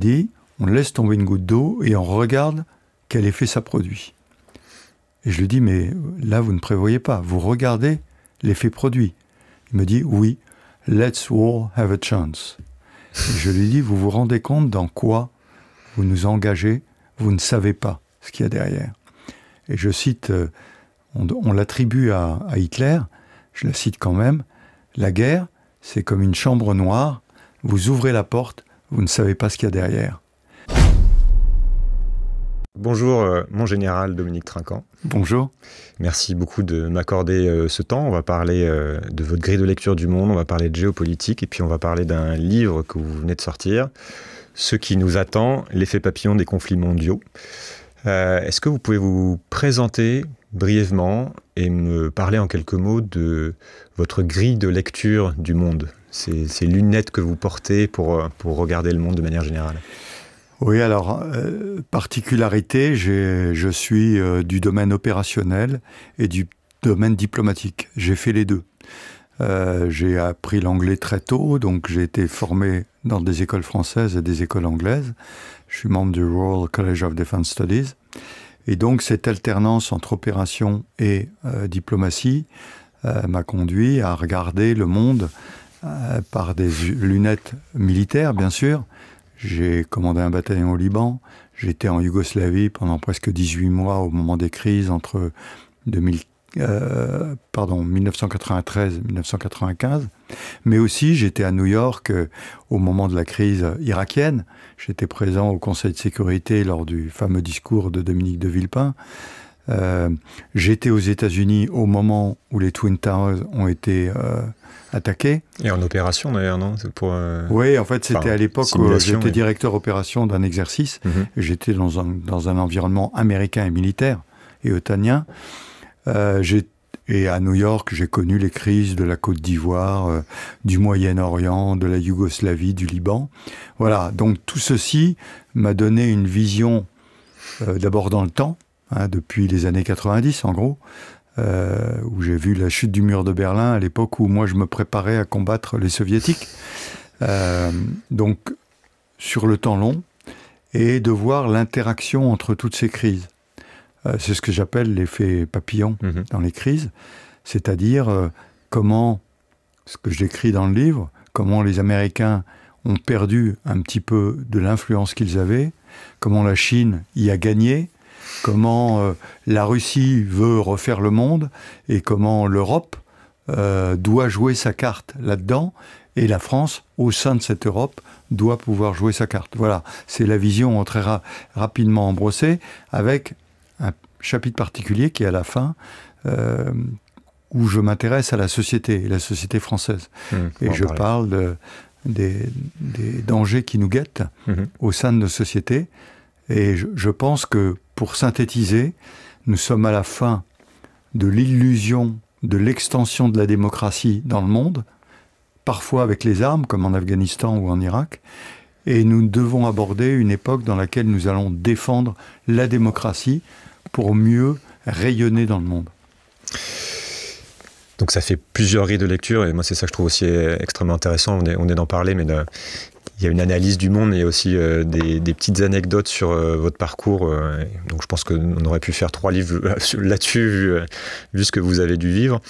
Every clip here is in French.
dit, on laisse tomber une goutte d'eau et on regarde quel effet ça produit. Et je lui dis, mais là, vous ne prévoyez pas, vous regardez l'effet produit. Il me dit, oui, let's all have a chance. je lui dis, vous vous rendez compte dans quoi vous nous engagez, vous ne savez pas ce qu'il y a derrière. Et je cite, euh, on, l'attribue à, à Hitler, je la cite quand même, la guerre, c'est comme une chambre noire, vous ouvrez la porte vous ne savez pas ce qu'il y a derrière. Bonjour, euh, mon général Dominique Trinquant. Bonjour. Merci beaucoup de m'accorder euh, ce temps. On va parler euh, de votre grille de lecture du monde, on va parler de géopolitique et puis on va parler d'un livre que vous venez de sortir, Ce qui nous attend, l'effet papillon des conflits mondiaux. Est-ce que vous pouvez vous présenter brièvement et me parler en quelques mots de votre grille de lecture du monde ces, lunettes que vous portez euh, pour, regarder le monde de manière générale Oui, alors, euh, particularité, je suis euh, du domaine opérationnel et du domaine diplomatique. J'ai fait les deux. j'ai appris l'anglais très tôt, donc j'ai été formé dans des écoles françaises et des écoles anglaises. Je suis membre du Royal College of Defense Studies. Et donc cette alternance entre opération et diplomatie m'a conduit à regarder le monde euh, par des lunettes militaires, bien sûr. J'ai commandé un bataillon au Liban. J'étais en Yougoslavie pendant presque 18 mois au moment des crises entre 2000, 1993 et 1995. Mais aussi, j'étais à New York euh, au moment de la crise irakienne. J'étais présent au Conseil de sécurité lors du fameux discours de Dominique de Villepin. Euh, j'étais aux États-Unis au moment où les Twin Towers ont été attaqué. Et en opération d'ailleurs, non pour, euh, Oui, en fait, c'était à l'époque où j'étais directeur opération d'un exercice. Mhm. J'étais dans un, dans un environnement américain et militaire et otanien. Euh, et à New York, j'ai connu les crises de la Côte d'Ivoire, euh, du Moyen-Orient, de la Yougoslavie, du Liban. Voilà, donc tout ceci m'a donné une vision euh, d'abord dans le temps, hein, depuis les années 90 en gros, euh, où j'ai vu la chute du mur de Berlin à l'époque où moi je me préparais à combattre les soviétiques. Euh, donc sur le temps long et de voir l'interaction entre toutes ces crises. Euh, c'est ce que j'appelle l'effet papillon mhm. dans les crises, c'est-à-dire comment, ce que j'écris dans le livre, comment les Américains ont perdu un petit peu de l'influence qu'ils avaient, comment la Chine y a gagné, comment euh, la Russie veut refaire le monde et comment l'Europe euh, doit jouer sa carte là-dedans et la France, au sein de cette Europe, doit pouvoir jouer sa carte. Voilà, c'est la vision très rapidement embrossée avec un chapitre particulier qui est à la fin. Euh, où je m'intéresse à la société, la société française. Mmh, et je parle des, dangers qui nous guettent mmh. au sein de nos sociétés, et je, pense que, pour synthétiser, nous sommes à la fin de l'illusion de l'extension de la démocratie dans le monde, parfois avec les armes, comme en Afghanistan ou en Irak, et nous devons aborder une époque dans laquelle nous allons défendre la démocratie pour mieux rayonner dans le monde. Donc ça fait plusieurs rides de lecture et moi c'est ça que je trouve aussi extrêmement intéressant. On est, d'en parler, mais il y a une analyse du monde, il y a aussi euh, des, petites anecdotes sur euh, votre parcours. Euh, donc je pense qu'on aurait pu faire trois livres là-dessus, vu, ce que vous avez dû vivre.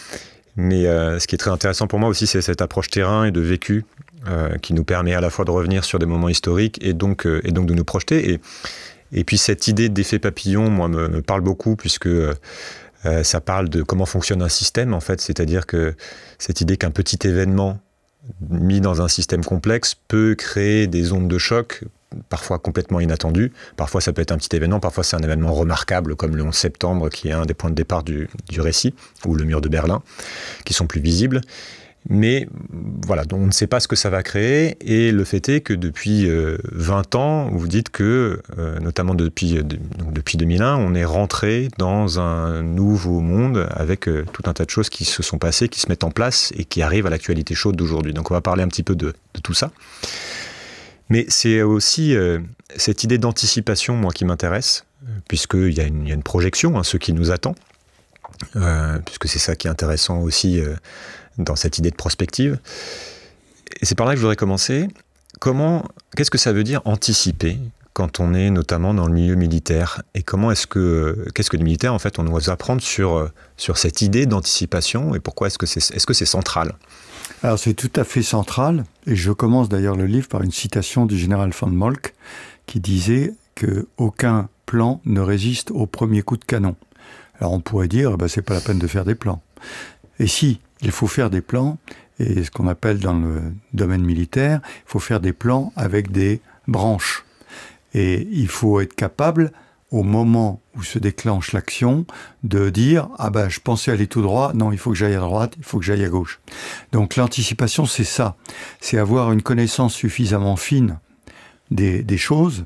Mais ce qui est très intéressant pour moi aussi, c'est cette approche terrain et de vécu qui nous permet à la fois de revenir sur des moments historiques et donc, et donc de nous projeter. Et, et puis cette idée d'effet papillon, moi, me, parle beaucoup, puisque... ça parle de comment fonctionne un système, en fait, c'est-à-dire que cette idée qu'un petit événement mis dans un système complexe, peut créer des ondes de choc parfois complètement inattendues. Parfois, ça peut être un petit événement, parfois, c'est un événement remarquable, comme le 11 septembre, qui est un des points de départ du, du récit, ou le mur de Berlin, qui sont plus visibles. Mais voilà, on ne sait pas ce que ça va créer. Et le fait est que depuis 20 euh, ans, vous dites que, euh, notamment depuis, euh, donc depuis 2001, on est rentré dans un nouveau monde avec tout un tas de choses qui se sont passées, qui se mettent en place et qui arrivent à l'actualité chaude d'aujourd'hui. Donc on va parler un petit peu de, tout ça. Mais c'est aussi cette idée d'anticipation, moi, qui m'intéresse, puisqu'il y, a une, y a une projection, hein, ce qui nous attend, puisque c'est ça qui est intéressant aussi dans cette idée de prospective. Et c'est par là que je voudrais commencer. Comment, qu'est-ce que ça veut dire anticiper quand on est notamment dans le milieu militaire Et comment est-ce que, qu'est-ce que les militaires, en fait, on doit apprendre sur, sur cette idée d'anticipation et pourquoi est-ce que c'est, est-ce que c'est central Alors c'est tout à fait central, et je commence d'ailleurs le livre par une citation du général von Molk qui disait que aucun plan ne résiste au premier coup de canon. Alors on pourrait dire, eh ben, c'est pas la peine de faire des plans. Et si, il faut faire des plans, et ce qu'on appelle dans le domaine militaire, il faut faire des plans avec des branches. Et il faut être capable, au moment où se déclenche l'action, de dire Ah ben, je pensais aller tout droit, non, il faut que j'aille à droite, il faut que j'aille à gauche. Donc l'anticipation, c'est ça. C'est avoir une connaissance suffisamment fine des, choses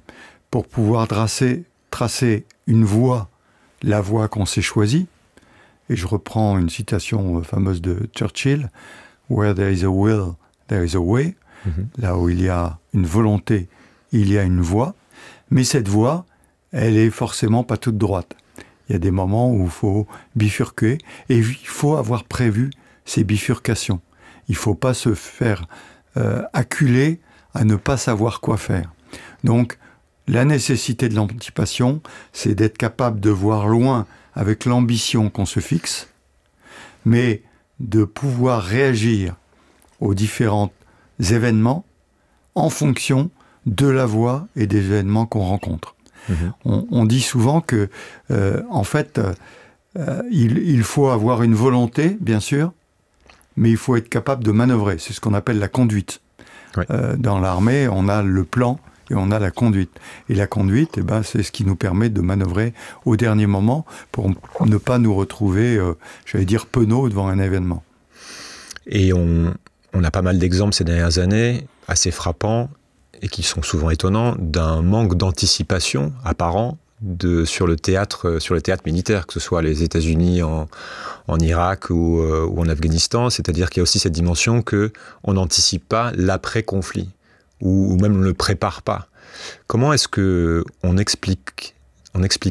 pour pouvoir tracer une voie, la voie qu'on s'est choisie, et je reprends une citation euh, fameuse de Churchill, Where there is a will, there is a way. Mhm. Là où il y a une volonté, il y a une voie. Mais cette voie, elle est forcément pas toute droite. Il y a des moments où il faut bifurquer et il faut avoir prévu ces bifurcations. Il ne faut pas se faire euh, acculer à ne pas savoir quoi faire. Donc, la nécessité de l'anticipation, c'est d'être capable de voir loin avec l'ambition qu'on se fixe, mais de pouvoir réagir aux différents événements en fonction de la voie et des événements qu'on rencontre. Mhm. On, dit souvent que, euh, en fait, euh, il, faut avoir une volonté, bien sûr, mais il faut être capable de manœuvrer. C'est ce qu'on appelle la conduite. Euh, dans l'armée, on a le plan, et on a la conduite. Et la conduite, eh ben, c'est ce qui nous permet de manœuvrer au dernier moment pour ne pas nous retrouver, euh, j'allais dire, penauds devant un événement. Et on, a pas mal d'exemples ces dernières années, assez frappants, et qui sont souvent étonnants, d'un manque d'anticipation apparent de, sur, le théâtre, euh, militaire, que ce soit les États-Unis en, Irak ou, euh, ou en Afghanistan. C'est-à-dire qu'il y a aussi cette dimension qu'on n'anticipe pas l'après-conflit ou, même ne le prépare pas. Comment est-ce que on explique,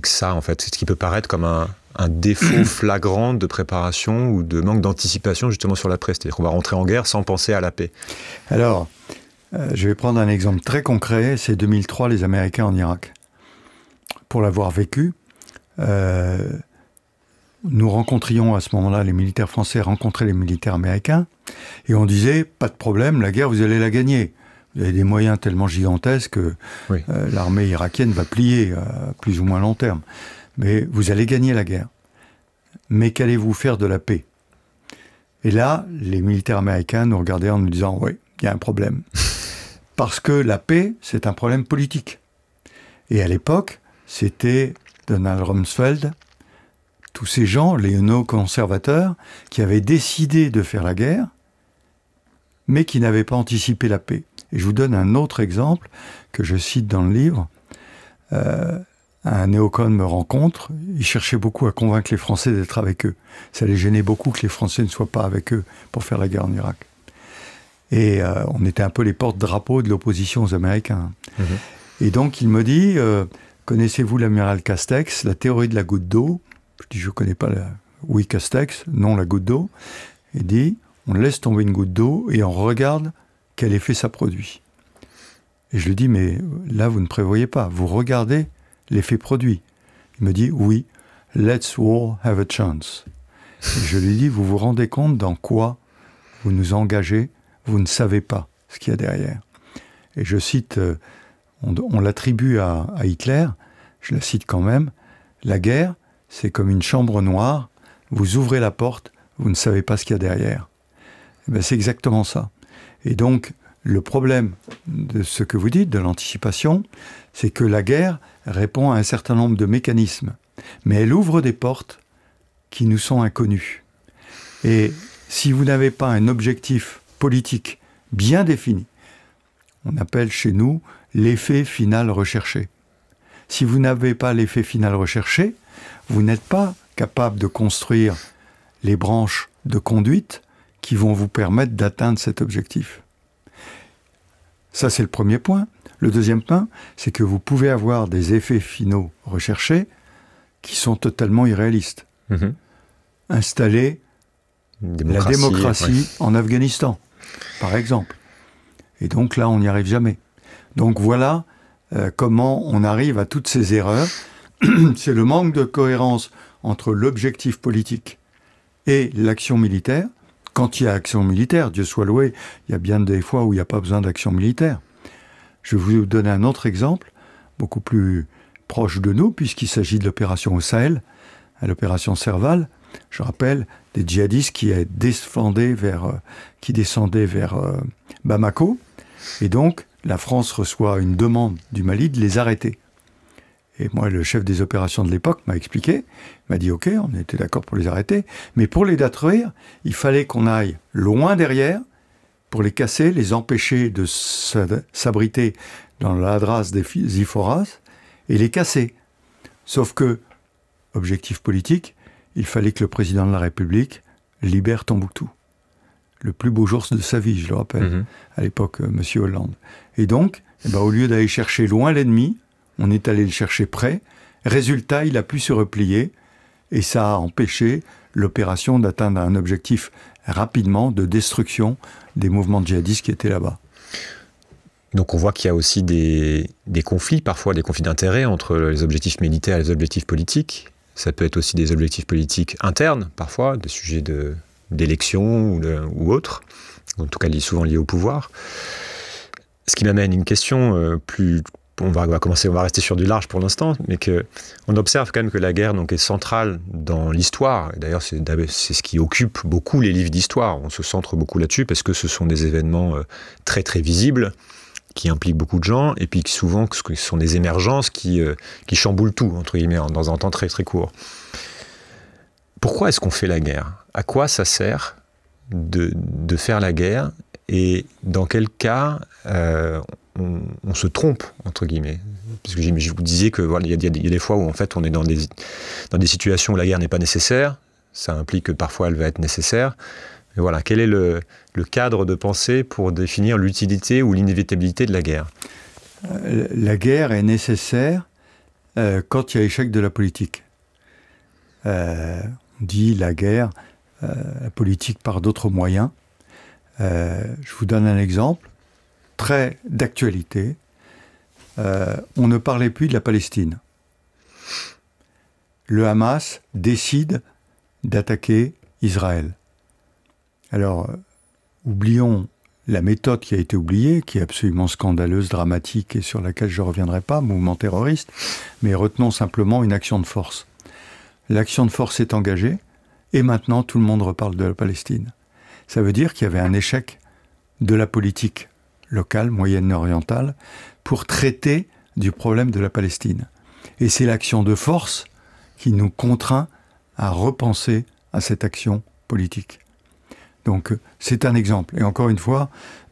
ça en fait C'est Ce qui peut paraître comme un, défaut flagrant de préparation ou de manque d'anticipation justement sur la presse. C'est-à-dire qu'on va rentrer en guerre sans penser à la paix. Alors, euh, je vais prendre un exemple très concret. C'est 2003, les Américains en Irak. Pour l'avoir vécu, euh, nous rencontrions à ce moment-là, les militaires français rencontraient les militaires américains, et on disait, pas de problème, la guerre, vous allez la gagner y a des moyens tellement gigantesques que euh, l'armée irakienne va plier à plus ou moins long terme. Mais vous allez gagner la guerre. Mais qu'allez-vous faire de la paix Et là, les militaires américains nous regardaient en nous disant Oui, il y a un problème. Parce que la paix, c'est un problème politique. Et à l'époque, c'était Donald Rumsfeld, tous ces gens, les no-conservateurs, qui avaient décidé de faire la guerre, mais qui n'avaient pas anticipé la paix. Et je vous donne un autre exemple que je cite dans le livre. Euh, un néocon me rencontre, il cherchait beaucoup à convaincre les Français d'être avec eux. Ça les gênait beaucoup que les Français ne soient pas avec eux pour faire la guerre en Irak. Et euh, on était un peu les porte-drapeaux de l'opposition aux Américains. Mhm. Et donc il me dit, euh, connaissez-vous l'amiral Castex, la théorie de la goutte d'eau Je dis, je ne connais pas la... Oui, Castex, non, la goutte d'eau. Il dit, on laisse tomber une goutte d'eau et on regarde quel effet ça produit. Et je lui dis, mais là, vous ne prévoyez pas, vous regardez l'effet produit. Il me dit, oui, let's all have a chance. Et je lui dis, vous vous rendez compte dans quoi vous nous engagez, vous ne savez pas ce qu'il y a derrière. Et je cite, euh, on, l'attribue à, à Hitler, je la cite quand même, la guerre, c'est comme une chambre noire, vous ouvrez la porte, vous ne savez pas ce qu'il y a derrière. Eh ben, c'est exactement ça. Et donc, le problème de ce que vous dites, de l'anticipation, c'est que la guerre répond à un certain nombre de mécanismes, mais elle ouvre des portes qui nous sont inconnues. Et si vous n'avez pas un objectif politique bien défini, on appelle chez nous l'effet final recherché. Si vous n'avez pas l'effet final recherché, vous n'êtes pas capable de construire les branches de conduite qui vont vous permettre d'atteindre cet objectif. Ça, c'est le premier point. Le deuxième point, c'est que vous pouvez avoir des effets finaux recherchés qui sont totalement irréalistes. Mhm. Installer la démocratie en Afghanistan, par exemple. Et donc là, on n'y arrive jamais. Donc voilà euh, comment on arrive à toutes ces erreurs. C'est le manque de cohérence entre l'objectif politique et l'action militaire quand il y a action militaire, Dieu soit loué, il y a bien des fois où il n'y a pas besoin d'action militaire. Je vais vous donner un autre exemple, beaucoup plus proche de nous, puisqu'il s'agit de l'opération au Sahel, l'opération Serval. Je rappelle des djihadistes qui vers, euh, qui descendaient vers euh, Bamako, et donc la France reçoit une demande du Mali de les arrêter. Et moi, le chef des opérations de l'époque m'a expliqué, m'a dit OK, on était d'accord pour les arrêter, mais pour les détruire, il fallait qu'on aille loin derrière pour les casser, les empêcher de s'abriter dans la des Iphoras et les casser. Sauf que, objectif politique, il fallait que le président de la République libère Tombouctou. Le plus beau jour de sa vie, je le rappelle, mhm. à l'époque, M. Euh, Monsieur Hollande. Et donc, eh ben, au lieu d'aller chercher loin l'ennemi, on est allé le chercher près Résultat, il a pu se replier et ça a empêché l'opération d'atteindre un objectif rapidement de destruction des mouvements djihadistes qui étaient là-bas. Donc on voit qu'il y a aussi des, conflits, parfois des conflits d'intérêts entre les objectifs militaires et les objectifs politiques. Ça peut être aussi des objectifs politiques internes, parfois, des sujets d'élection de, ou, ou autres, en tout cas souvent liés au pouvoir. Ce qui m'amène à une question euh, plus, on va, commencer, on va rester sur du large pour l'instant, mais que on observe quand même que la guerre donc est centrale dans l'histoire. d'ailleurs, c'est, ce qui occupe beaucoup les livres d'histoire. On se centre beaucoup là-dessus parce que ce sont des événements euh, très très visibles qui impliquent beaucoup de gens et puis souvent ce sont des émergences qui, euh, qui chamboulent tout entre guillemets dans un temps très très court. Pourquoi est-ce qu'on fait la guerre À quoi ça sert de, faire la guerre et dans quel cas euh, on, se trompe, entre guillemets. Parce je vous disais qu'il voilà, y, y, a des fois où en fait on est dans des, dans des situations où la guerre n'est pas nécessaire, ça implique que parfois elle va être nécessaire. Mais voilà, quel est le, cadre de pensée pour définir l'utilité ou l'inévitabilité de la guerre euh, La guerre est nécessaire euh, quand il y a échec de la politique. Euh, on dit la guerre, la politique par d'autres moyens. je vous donne un exemple très d'actualité, euh, on ne parlait plus de la Palestine. Le Hamas décide d'attaquer Israël. Alors, euh, oublions la méthode qui a été oubliée, qui est absolument scandaleuse, dramatique et sur laquelle je ne reviendrai pas, mouvement terroriste, mais retenons simplement une action de force. L'action de force est engagée et maintenant tout le monde reparle de la Palestine. Ça veut dire qu'il y avait un échec de la politique locale, moyenne-orientale, pour traiter du problème de la Palestine. Et c'est l'action de force qui nous contraint à repenser à cette action politique. Donc euh, c'est un exemple. Et encore une fois,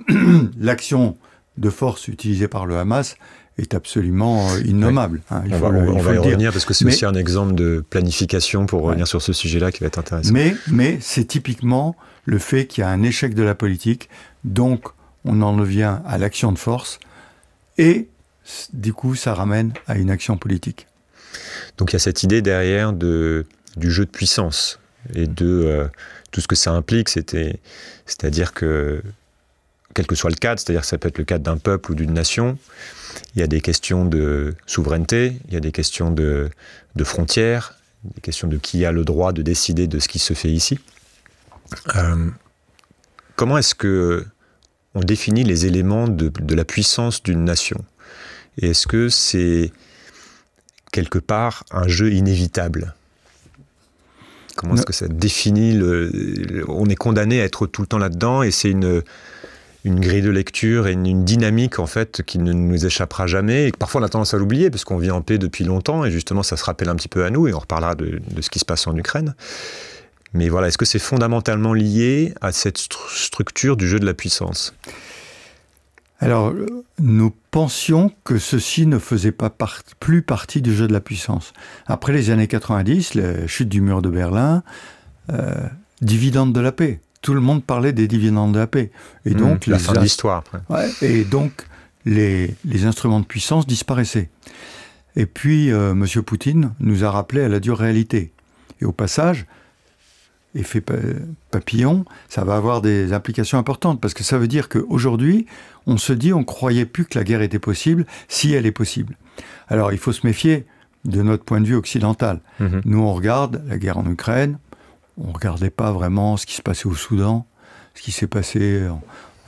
l'action de force utilisée par le Hamas est absolument innommable. on va, y revenir parce que c'est aussi un exemple de planification pour revenir sur ce sujet-là qui va être intéressant. Mais, mais c'est typiquement le fait qu'il y a un échec de la politique, donc on en revient à l'action de force, et du coup, ça ramène à une action politique. Donc il y a cette idée derrière de, du jeu de puissance et de euh, tout ce que ça implique, c'est-à-dire que quel que soit le cadre, c'est-à-dire que ça peut être le cadre d'un peuple ou d'une nation, il y a des questions de souveraineté, il y a des questions de, frontières, des questions de qui a le droit de décider de ce qui se fait ici. Euh, comment est-ce que on définit les éléments de, la puissance d'une nation. Et est-ce que c'est quelque part un jeu inévitable Comment est-ce que ça définit le, On est condamné à être tout le temps là-dedans et c'est une, grille de lecture et une, dynamique en fait qui ne nous échappera jamais et parfois on a tendance à l'oublier parce qu'on vit en paix depuis longtemps et justement ça se rappelle un petit peu à nous et on reparlera de ce qui se passe en Ukraine. Mais voilà, est-ce que c'est fondamentalement lié à cette structure du jeu de la puissance Alors, nous pensions que ceci ne faisait pas plus partie du jeu de la puissance. Après les années 90, la chute du mur de Berlin, euh, dividende de la paix. Tout le monde parlait des dividendes de la paix. Et hmm, donc, la fin de l'histoire. et donc, les, instruments de puissance disparaissaient. Et puis, euh, M. Poutine nous a rappelé à la dure réalité. Et au passage, effet papillon, ça va avoir des implications importantes parce que ça veut dire qu'aujourd'hui, on se dit, on croyait plus que la guerre était possible si elle est possible. Alors, il faut se méfier de notre point de vue occidental. Mhm. Nous, on regarde la guerre en Ukraine, on ne regardait pas vraiment ce qui se passait au Soudan, ce qui s'est passé en,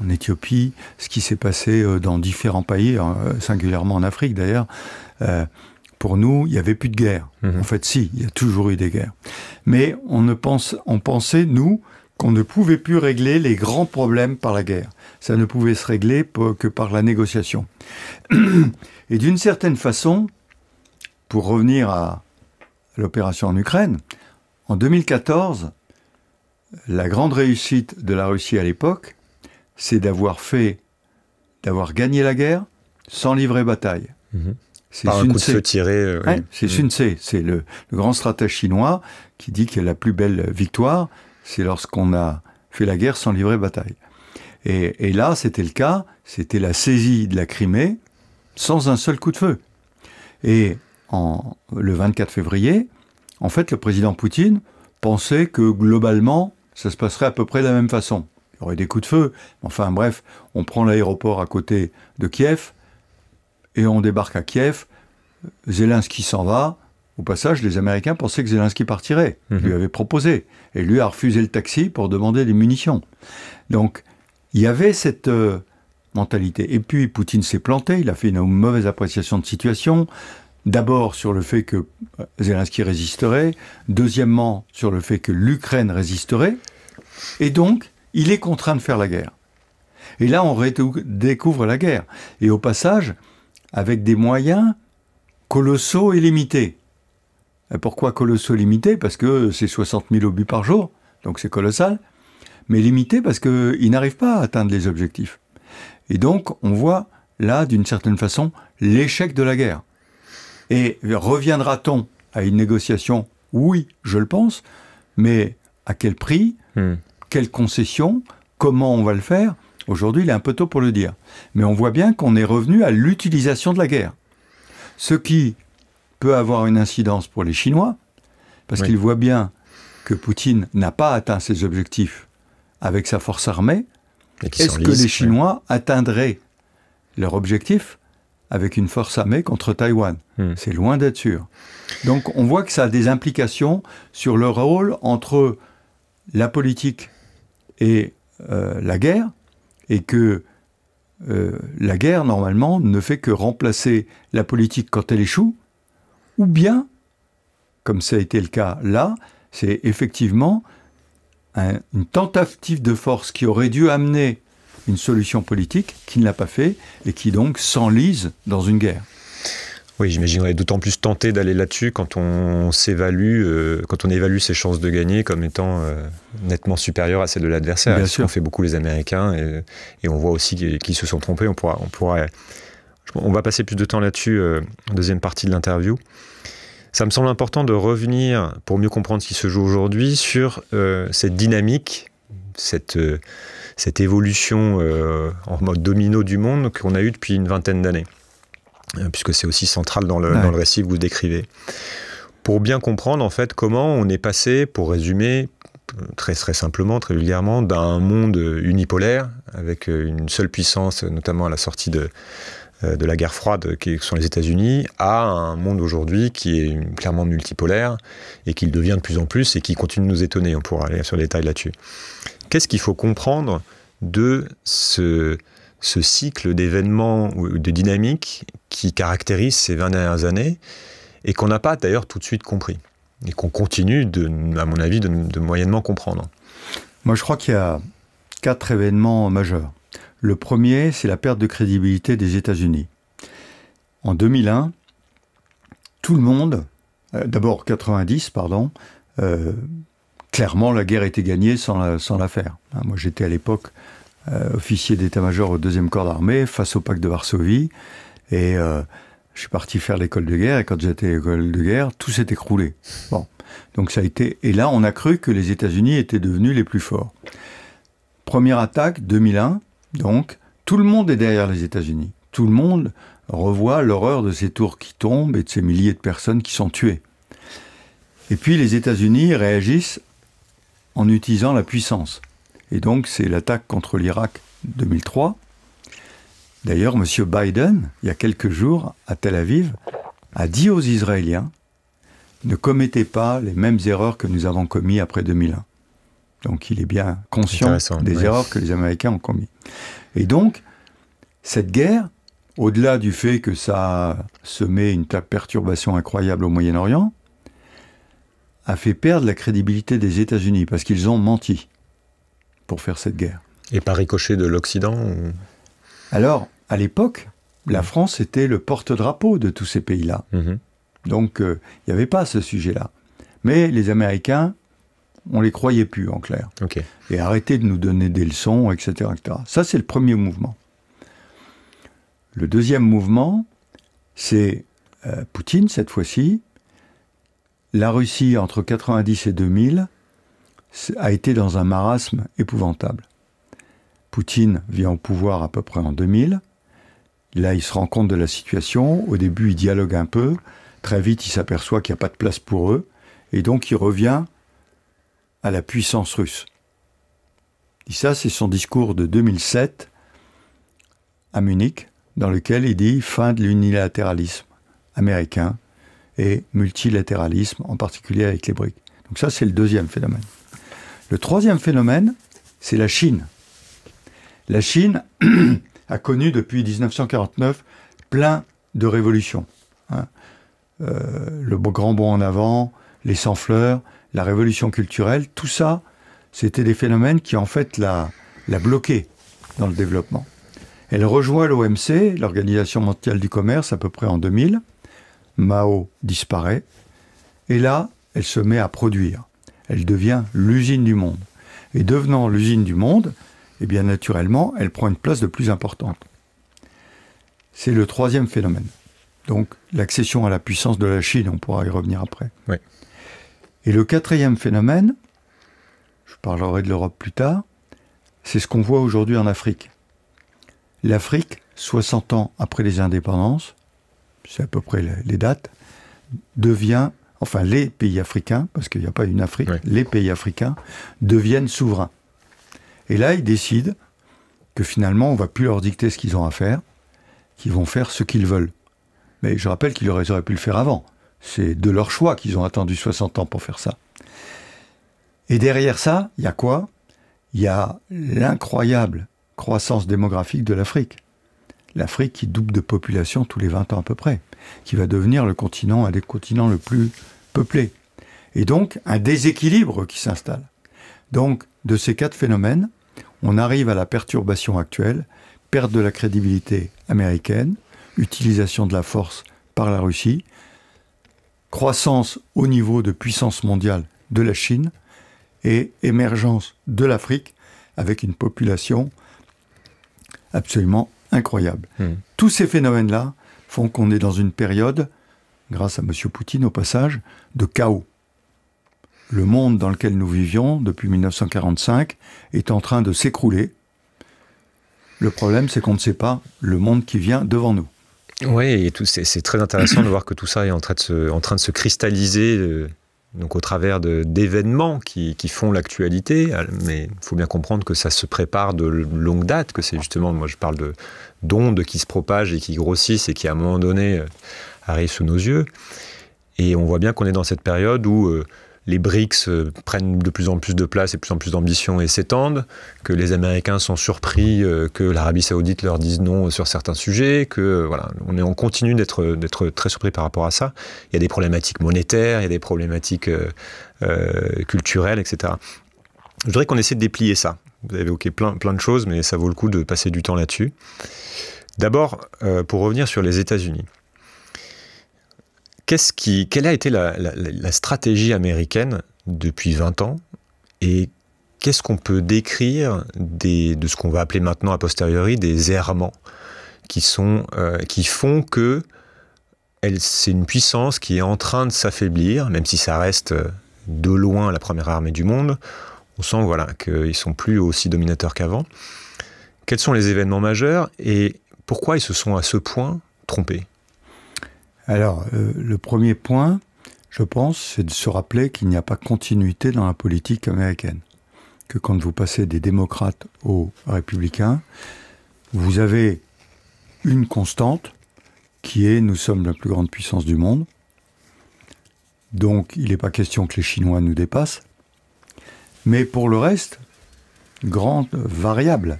Éthiopie, ce qui s'est passé euh, dans différents pays, euh, singulièrement en Afrique d'ailleurs. Euh, pour nous, il n'y avait plus de guerre. Mhm. En fait, si, il y a toujours eu des guerres. Mais on, ne pense, on pensait, nous, qu'on ne pouvait plus régler les grands problèmes par la guerre. Ça ne pouvait se régler que par la négociation. Et d'une certaine façon, pour revenir à l'opération en Ukraine, en 2014, la grande réussite de la Russie à l'époque, c'est d'avoir fait, d'avoir gagné la guerre sans livrer bataille. Mhm. C'est c'est Sun Tse, c'est le, grand stratège chinois qui dit que la plus belle victoire, c'est lorsqu'on a fait la guerre sans livrer bataille. Et, là, c'était le cas, c'était la saisie de la Crimée sans un seul coup de feu. Et en, le 24 février, en fait, le président Poutine pensait que globalement, ça se passerait à peu près de la même façon. Il y aurait des coups de feu. Enfin bref, on prend l'aéroport à côté de Kiev, et on débarque à Kiev. Zelensky s'en va. Au passage, les Américains pensaient que Zelensky partirait. Mhm. Lui avait proposé. Et lui a refusé le taxi pour demander des munitions. Donc, il y avait cette euh, mentalité. Et puis, Poutine s'est planté. Il a fait une mauvaise appréciation de situation. D'abord sur le fait que euh, Zelensky résisterait. Deuxièmement, sur le fait que l'Ukraine résisterait. Et donc, il est contraint de faire la guerre. Et là, on découvre la guerre. Et au passage, avec des moyens colossaux et limités. Euh, pourquoi colossaux et limités Parce que c'est 60 000 obus par jour, donc c'est colossal, mais limités parce qu'ils n'arrivent pas à atteindre les objectifs. Et donc on voit là, d'une certaine façon, l'échec de la guerre. Et reviendra-t-on à une négociation Oui, je le pense, mais à quel prix hmm. Quelle Quelles concessions Comment on va le faire Aujourd'hui, il est un peu tôt pour le dire. Mais on voit bien qu'on est revenu à l'utilisation de la guerre. Ce qui peut avoir une incidence pour les Chinois, parce qu'ils voient bien que Poutine n'a pas atteint ses objectifs avec sa force armée. Est-ce que les Chinois atteindraient leur objectif avec une force armée contre Taïwan. Hmm. C'est loin d'être sûr. Donc on voit que ça a des implications sur le rôle entre la politique et euh, la guerre, et que euh, la guerre, normalement, ne fait que remplacer la politique quand elle échoue, ou bien, comme ça a été le cas là, c'est effectivement une tentative de force qui aurait dû amener une solution politique, qui ne l'a pas fait, et qui donc s'enlise dans une guerre. Oui, j'imagine est d'autant plus tenté d'aller là-dessus quand on s'évalue, euh, quand on évalue ses chances de gagner comme étant euh, nettement supérieures à celles de l'adversaire. Bien sûr. On fait beaucoup les Américains et, on voit aussi qu'ils se sont trompés. On pourra, on on va passer plus de temps là-dessus euh, en deuxième partie de l'interview. Ça me semble important de revenir pour mieux comprendre ce qui se joue aujourd'hui sur cette dynamique, cette cette évolution en mode domino du monde qu'on a eu depuis une vingtaine d'années. Euh, puisque c'est aussi central dans le, récit que vous décrivez. Pour bien comprendre en fait comment on est passé, pour résumer très très simplement, très vulgairement, d'un monde unipolaire avec euh, une seule puissance, notamment à la sortie de, euh, de la guerre froide qui sont les États-Unis à un monde aujourd'hui qui est clairement multipolaire et qui le devient de plus en plus et qui continue de nous étonner. On pourra aller sur les détails là-dessus. Qu'est-ce qu'il faut comprendre de ce, ce cycle d'événements ou de dynamiques qui caractérise ces 20 dernières années et qu'on n'a pas d'ailleurs tout de suite compris et qu'on continue, à mon avis, de, moyennement comprendre. Moi, je crois qu'il y a quatre événements majeurs. Le premier, c'est la perte de crédibilité des États-Unis. En 2001, tout le monde, euh, d'abord 90, pardon, euh, clairement la guerre était gagnée sans l'affaire. moi, j'étais à l'époque euh, officier d'état-major au deuxième corps d'armée, face au pacte de Varsovie. Et euh, je suis parti faire l'école de guerre, et quand j'étais à l'école de guerre, tout s'est écroulé. Bon. Donc ça a été. Et là, on a cru que les États-Unis étaient devenus les plus forts. Première attaque, 2001. Donc, tout le monde est derrière les États-Unis. Tout le monde revoit l'horreur de ces tours qui tombent et de ces milliers de personnes qui sont tuées. Et puis, les États-Unis réagissent en utilisant la puissance. Et donc, c'est l'attaque contre l'Irak 2003. D'ailleurs, M. Biden, il y a quelques jours, à Tel Aviv, a dit aux Israéliens ne commettez pas les mêmes erreurs que nous avons commises après 2001. Donc, il est bien conscient des erreurs que les Américains ont commises. Et donc, cette guerre, au-delà du fait que ça a semé une perturbation incroyable au Moyen-Orient, a fait perdre la crédibilité des États-Unis parce qu'ils ont menti pour faire cette guerre. Et par ricochet de l'Occident Alors, à l'époque, la France était le porte-drapeau de tous ces pays-là. Mhm. Donc, euh, il n'y avait pas ce sujet-là. Mais les Américains, on les croyait plus, en clair. Et arrêter de nous donner des leçons, etc. Ça, c'est le premier mouvement. Le deuxième mouvement, c'est euh, Poutine, cette fois-ci. La Russie, entre 90 et 2000, a été dans un marasme épouvantable. Poutine vient au pouvoir à peu près en 2000. Là, il se rend compte de la situation. Au début, il dialogue un peu. Très vite, il s'aperçoit qu'il n'y a pas de place pour eux. Et donc, il revient à la puissance russe. Et ça, c'est son discours de 2007 à Munich, dans lequel il dit fin de l'unilatéralisme américain et multilatéralisme, en particulier avec les BRICS. Donc ça, c'est le deuxième phénomène. Le troisième phénomène, c'est la Chine. La Chine a connu depuis 1949 plein de révolutions. Hein. Euh, le grand bond en avant, les sans-fleurs, la révolution culturelle, tout ça, c'était des phénomènes qui en fait la, la bloquaient dans le développement. Elle rejoint l'OMC, l'Organisation mondiale du commerce, à peu près en 2000. Mao disparaît. Et là, elle se met à produire elle devient l'usine du monde. Et devenant l'usine du monde, eh bien naturellement, elle prend une place de plus importante. C'est le troisième phénomène. Donc l'accession à la puissance de la Chine, on pourra y revenir après. Et le quatrième phénomène, je parlerai de l'Europe plus tard, c'est ce qu'on voit aujourd'hui en Afrique. L'Afrique, 60 ans après les indépendances, c'est à peu près les dates, devient enfin les pays africains, parce qu'il n'y a pas une Afrique, les pays africains deviennent souverains. Et là, ils décident que finalement, on ne va plus leur dicter ce qu'ils ont à faire, qu'ils vont faire ce qu'ils veulent. Mais je rappelle qu'ils auraient pu le faire avant. C'est de leur choix qu'ils ont attendu 60 ans pour faire ça. Et derrière ça, il y a quoi Il y a l'incroyable croissance démographique de l'Afrique. L'Afrique qui double de population tous les 20 ans à peu près, qui va devenir le continent, un des continents le plus peuplé Et donc un déséquilibre qui s'installe. Donc de ces quatre phénomènes, on arrive à la perturbation actuelle, perte de la crédibilité américaine, utilisation de la force par la Russie, croissance au niveau de puissance mondiale de la Chine et émergence de l'Afrique avec une population absolument incroyable. Hmm. Tous ces phénomènes-là font qu'on est dans une période grâce à M. Poutine au passage, de chaos. Le monde dans lequel nous vivions depuis 1945 est en train de s'écrouler. Le problème, c'est qu'on ne sait pas le monde qui vient devant nous. Oui, c'est très intéressant de voir que tout ça est en train de se, en train de se cristalliser euh, donc au travers d'événements qui, font l'actualité. Euh, mais il faut bien comprendre que ça se prépare de longue date, que c'est justement, moi je parle d'ondes qui se propagent et qui grossissent et qui à un moment donné... Euh, arrive sous nos yeux. Et on voit bien qu'on est dans cette période où euh, les BRICS euh, prennent de plus en plus de place et de plus en plus d'ambition et s'étendent, que les Américains sont surpris euh, que l'Arabie saoudite leur dise non sur certains sujets, que voilà, on, est, on continue d'être très surpris par rapport à ça. Il y a des problématiques monétaires, il y a des problématiques culturelles, etc. Je voudrais qu'on essaie de déplier ça. Vous avez évoqué plein, plein de choses, mais ça vaut le coup de passer du temps là-dessus. D'abord, pour revenir sur les États-Unis ce qui, quelle a été la, stratégie américaine depuis 20 ans et qu'est-ce qu'on peut décrire de ce qu'on va appeler maintenant a posteriori des errements qui, sont, euh, qui font que c'est une puissance qui est en train de s'affaiblir, même si ça reste euh, de loin la première armée du monde. On sent voilà, qu'ils sont plus aussi dominateurs qu'avant. Quels sont les événements majeurs et pourquoi ils se sont à ce point trompés alors, euh, le premier point, je pense, c'est de se rappeler qu'il n'y a pas continuité dans la politique américaine. Que quand vous passez des démocrates aux républicains, vous avez une constante qui est nous sommes la plus grande puissance du monde. Donc il n'est pas question que les Chinois nous dépassent. Mais pour le reste, grande variable.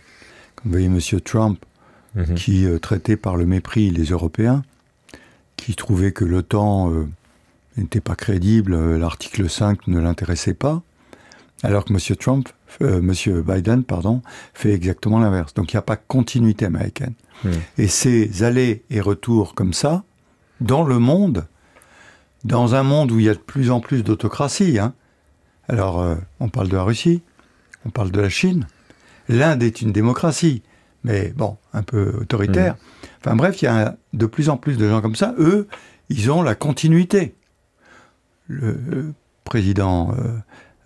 Comme vous voyez M. Trump, mhm. qui euh, traitait par le mépris les Européens, qui trouvait que l'OTAN euh, n'était pas crédible, euh, l'article 5 ne l'intéressait pas, alors que M. Trump, Monsieur Biden, pardon, fait exactement l'inverse. Donc il n'y a pas de continuité américaine. Hmm. Et ces allers et retours comme ça, dans le monde, dans un monde où il y a de plus en plus d'autocratie, hein. alors euh, on parle de la Russie, on parle de la Chine, l'Inde est une démocratie, mais bon, un peu autoritaire. Hmm. Enfin bref, il y a de plus en plus de gens comme ça. Eux, ils ont la continuité. Le euh, président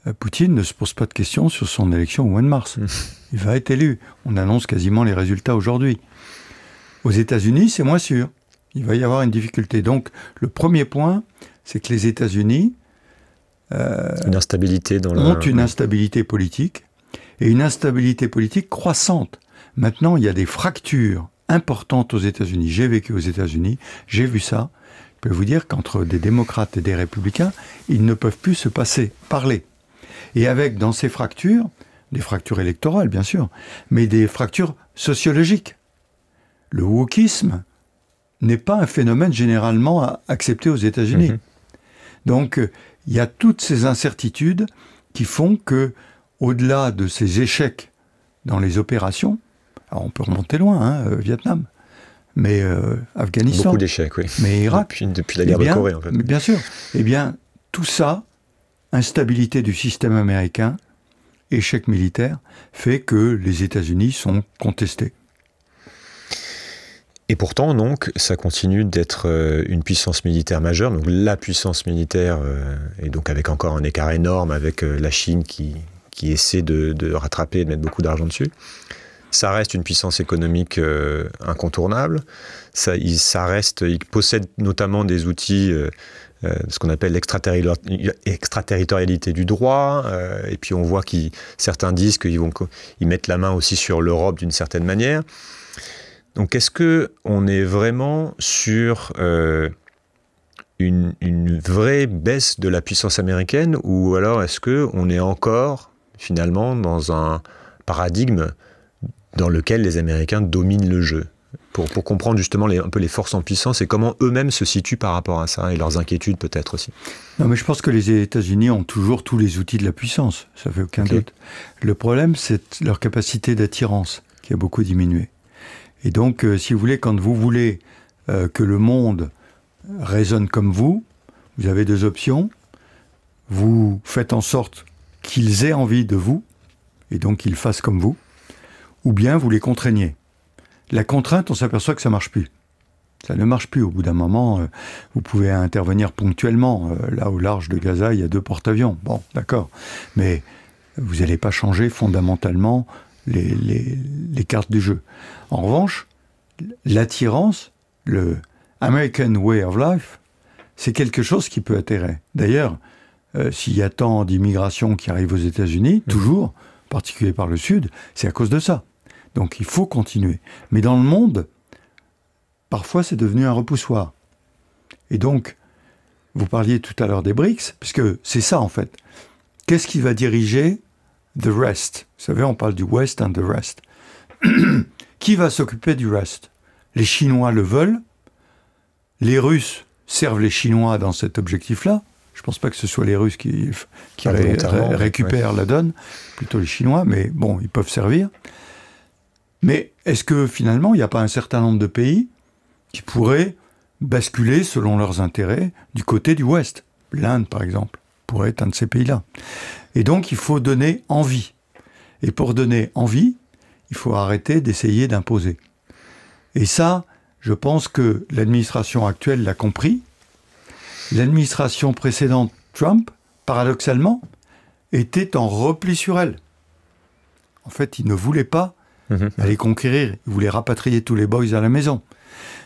euh, Poutine ne se pose pas de questions sur son élection au mois de mars. Il va être élu. On annonce quasiment les résultats aujourd'hui. Aux États-Unis, c'est moins sûr. Il va y avoir une difficulté. Donc, le premier point, c'est que les États-Unis euh, ont une instabilité politique et une instabilité politique croissante. Maintenant, il y a des fractures importante aux États-Unis. J'ai vécu aux États-Unis, j'ai vu ça. Je peux vous dire qu'entre des démocrates et des républicains, ils ne peuvent plus se passer, parler. Et avec, dans ces fractures, des fractures électorales, bien sûr, mais des fractures sociologiques. Le wokisme n'est pas un phénomène généralement accepté aux États-Unis. Mhm. Donc, il y a toutes ces incertitudes qui font que, au-delà de ces échecs dans les opérations, on peut remonter loin, hein, euh, Vietnam, mais euh, Afghanistan. Beaucoup d'échecs, oui. Mais Irak. Depuis, la guerre de eh Corée, en fait. Bien sûr. Eh bien, tout ça, instabilité du système américain, échec militaire, fait que les États-Unis sont contestés. Et pourtant, donc, ça continue d'être euh, une puissance militaire majeure, donc la puissance militaire, et donc avec encore un écart énorme avec la Chine qui, essaie de, de rattraper et de mettre beaucoup d'argent dessus. Ça reste une puissance économique euh, incontournable. Ça, il, ça reste, il possède notamment des outils, euh, euh, ce qu'on appelle l'extraterritorialité du droit. et puis on voit que certains disent qu'ils vont, ils mettent la main aussi sur l'Europe d'une certaine manière. Donc est-ce que on est vraiment sur une, une, vraie baisse de la puissance américaine ou alors est-ce que on est encore finalement dans un paradigme dans lequel les Américains dominent le jeu. Pour, pour comprendre justement les, un peu les forces en puissance et comment eux-mêmes se situent par rapport à ça et leurs inquiétudes peut-être aussi. Non mais je pense que les États-Unis ont toujours tous les outils de la puissance, ça fait aucun doute. Le problème c'est leur capacité d'attirance qui a beaucoup diminué. Et donc euh, si vous voulez, quand vous voulez euh, que le monde raisonne comme vous, vous avez deux options. Vous faites en sorte qu'ils aient envie de vous, et donc qu'ils fassent comme vous ou bien vous les contraignez. La contrainte, on s'aperçoit que ça marche plus. Ça ne marche plus. Au bout d'un moment, euh, vous pouvez intervenir ponctuellement. Euh, là, au large de Gaza, il y a deux porte-avions. Bon, d'accord. Mais vous n'allez pas changer fondamentalement les, cartes du jeu. En revanche, l'attirance, le American Way of Life, c'est quelque chose qui peut attirer. D'ailleurs, euh, s'il y a tant d'immigration qui arrive aux États-Unis, toujours, en particulier par le Sud, c'est à cause de ça. Donc il faut continuer. Mais dans le monde, parfois c'est devenu un repoussoir. Et donc, vous parliez tout à l'heure des BRICS, puisque c'est ça en fait. Qu'est-ce qui va diriger the rest Vous savez, on parle du West and the rest. qui va s'occuper du rest Les Chinois le veulent. Les Russes servent les Chinois dans cet objectif-là. Je ne pense pas que ce soit les Russes qui, récupèrent la donne, plutôt les Chinois, mais bon, ils peuvent servir. Mais est-ce que finalement, il n'y a pas un certain nombre de pays qui pourraient basculer, selon leurs intérêts, du côté du Ouest L'Inde, par exemple, pourrait être un de ces pays-là. Et donc, il faut donner envie. Et pour donner envie, il faut arrêter d'essayer d'imposer. Et ça, je pense que l'administration actuelle l'a compris. L'administration précédente, Trump, paradoxalement, était en repli sur elle. En fait, il ne voulait pas Mhm. allez à les conquérir. Ils voulaient rapatrier tous les boys à la maison.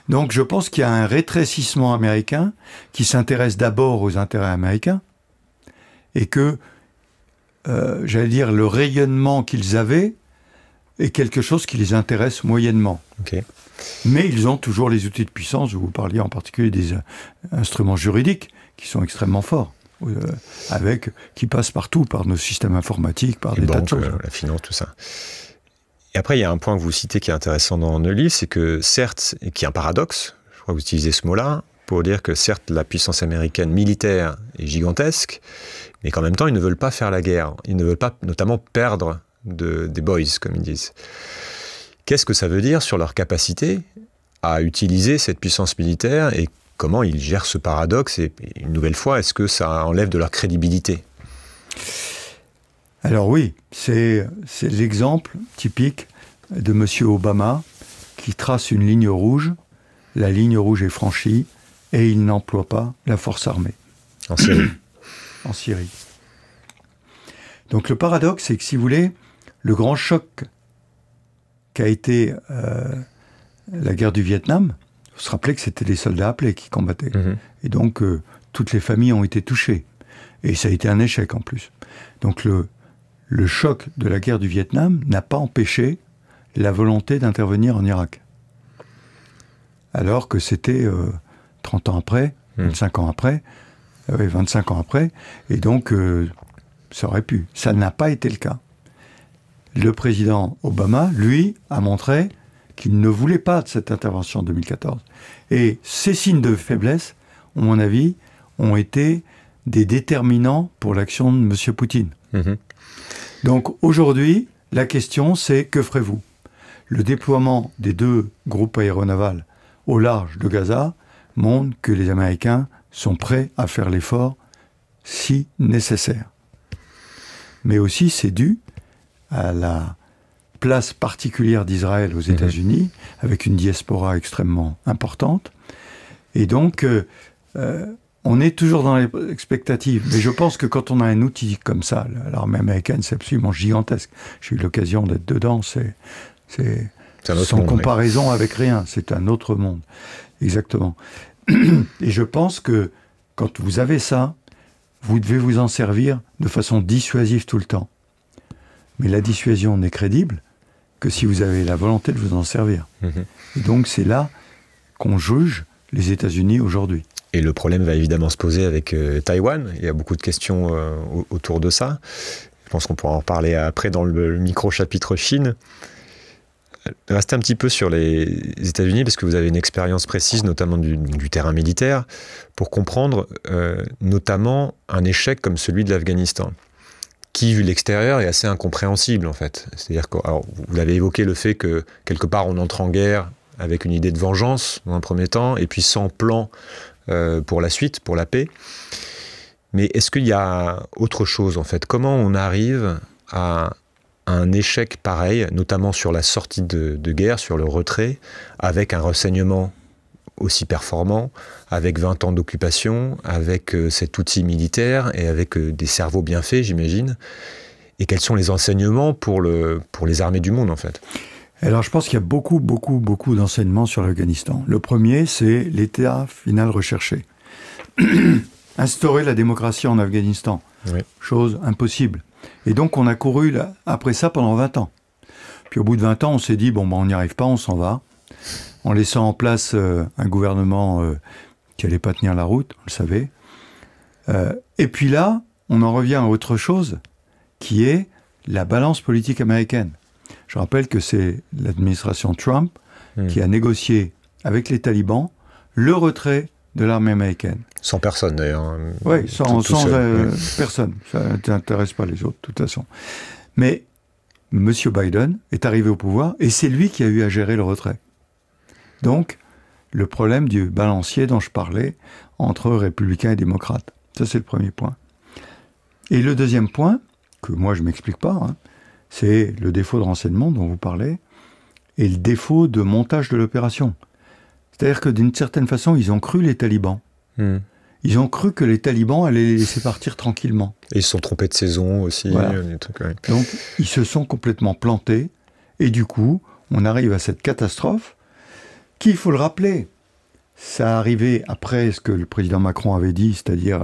Donc je pense qu'il y a un rétrécissement américain qui s'intéresse d'abord aux intérêts américains et que, euh, j'allais dire, le rayonnement qu'ils avaient est quelque chose qui les intéresse moyennement. Mais ils ont toujours les outils de puissance, vous parliez en particulier des euh, instruments juridiques qui sont extrêmement forts. Euh, avec qui passe partout par nos systèmes informatiques, par les banques, de la finance, tout ça. Et après, il y a un point que vous citez qui est intéressant dans le c'est que certes, et qui est un paradoxe, je crois que vous utilisez ce mot-là, pour dire que certes, la puissance américaine militaire est gigantesque, mais qu'en même temps, ils ne veulent pas faire la guerre. Ils ne veulent pas notamment perdre des boys, comme ils disent. Qu'est-ce que ça veut dire sur leur capacité à utiliser cette puissance militaire et comment ils gèrent ce paradoxe Et une nouvelle fois, est-ce que ça enlève de leur crédibilité alors oui, c'est l'exemple typique de M. Obama qui trace une ligne rouge, la ligne rouge est franchie et il n'emploie pas la force armée. En Syrie. Donc le paradoxe, c'est que si vous voulez, le grand choc qu'a été euh, la guerre du Vietnam, vous vous rappelez que c'était les soldats appelés qui combattaient. Mhm. Et donc euh, toutes les familles ont été touchées. Et ça a été un échec en plus. Donc le, le choc de la guerre du Vietnam n'a pas empêché la volonté d'intervenir en Irak. Alors que c'était 30 euh, ans après, 25 hmm. ans après, et euh, 25 ans après, et donc euh, ça aurait pu. Ça n'a pas été le cas. Le président Obama, lui, a montré qu'il ne voulait pas de cette intervention en 2014. Et ces signes de faiblesse, à mon avis, ont été des déterminants pour l'action de M. Poutine. Mhm. Donc aujourd'hui, la question c'est que ferez-vous Le déploiement des deux groupes aéronavals au large de Gaza montre que les Américains sont prêts à faire l'effort si nécessaire. Mais aussi c'est dû à la place particulière d'Israël aux mhm. États-Unis, avec une diaspora extrêmement importante. Et donc, euh, euh, on est toujours dans les expectatives. Mais je pense que quand on a un outil comme ça, l'armée américaine, c'est absolument gigantesque. J'ai eu l'occasion d'être dedans, c'est, c'est, sans comparaison avec rien. C'est un autre monde. Exactement. Et je pense que quand vous avez ça, vous devez vous en servir de façon dissuasive tout le temps. Mais la dissuasion n'est crédible que si vous avez la volonté de vous en servir. Mhm. Et donc c'est là qu'on juge les États-Unis aujourd'hui. Et le problème va évidemment se poser avec Taiwan. Euh, Taïwan. Il y a beaucoup de questions euh, autour de ça. Je pense qu'on pourra en reparler après dans le, micro-chapitre Chine. Restez un petit peu sur les États-Unis parce que vous avez une expérience précise, notamment du, terrain militaire, pour comprendre euh, notamment un échec comme celui de l'Afghanistan qui, vu l'extérieur, est assez incompréhensible en fait. C'est-à-dire que, alors, vous l'avez évoqué, le fait que quelque part on entre en guerre avec une idée de vengeance dans un premier temps, et puis sans plan euh, pour la suite, pour la paix. Mais est-ce qu'il y a autre chose en fait Comment on arrive à un échec pareil, notamment sur la sortie de, guerre, sur le retrait, avec un renseignement aussi performant, avec 20 ans d'occupation, avec euh, cet outil militaire et avec euh, des cerveaux bien faits, j'imagine. Et quels sont les enseignements pour, le, pour les armées du monde, en fait alors, je pense qu'il y a beaucoup, beaucoup, beaucoup d'enseignements sur l'Afghanistan. Le premier, c'est l'état final recherché. Instaurer la démocratie en Afghanistan, chose impossible. Et donc, on a couru après ça pendant 20 ans. Puis au bout de 20 ans, on s'est dit, bon, ben, on n'y arrive pas, on s'en va. En laissant en place euh, un gouvernement euh, qui n'allait pas tenir la route, on le savait. Euh, et puis là, on en revient à autre chose, qui est la balance politique américaine. Je rappelle que c'est l'administration Trump hmm. qui a négocié avec les talibans le retrait de l'armée américaine. Sans personne d'ailleurs. Hein. Oui, sans, euh, personne. Ça n'intéresse pas les autres, de toute façon. Mais M. Biden est arrivé au pouvoir et c'est lui qui a eu à gérer le retrait. Donc, le problème du balancier dont je parlais entre républicains et démocrates. Ça, c'est le premier point. Et le deuxième point, que moi je ne m'explique pas, hein, c'est le défaut de renseignement dont vous parlez et le défaut de montage de l'opération. C'est-à-dire que d'une certaine façon, ils ont cru les talibans. Hmm. Ils ont cru que les talibans allaient les laisser partir tranquillement. ils se sont trompés de saison aussi. Euh, Donc ils se sont complètement plantés. Et du coup, on arrive à cette catastrophe qui, il faut le rappeler, ça arrivait après ce que le président Macron avait dit, c'est-à-dire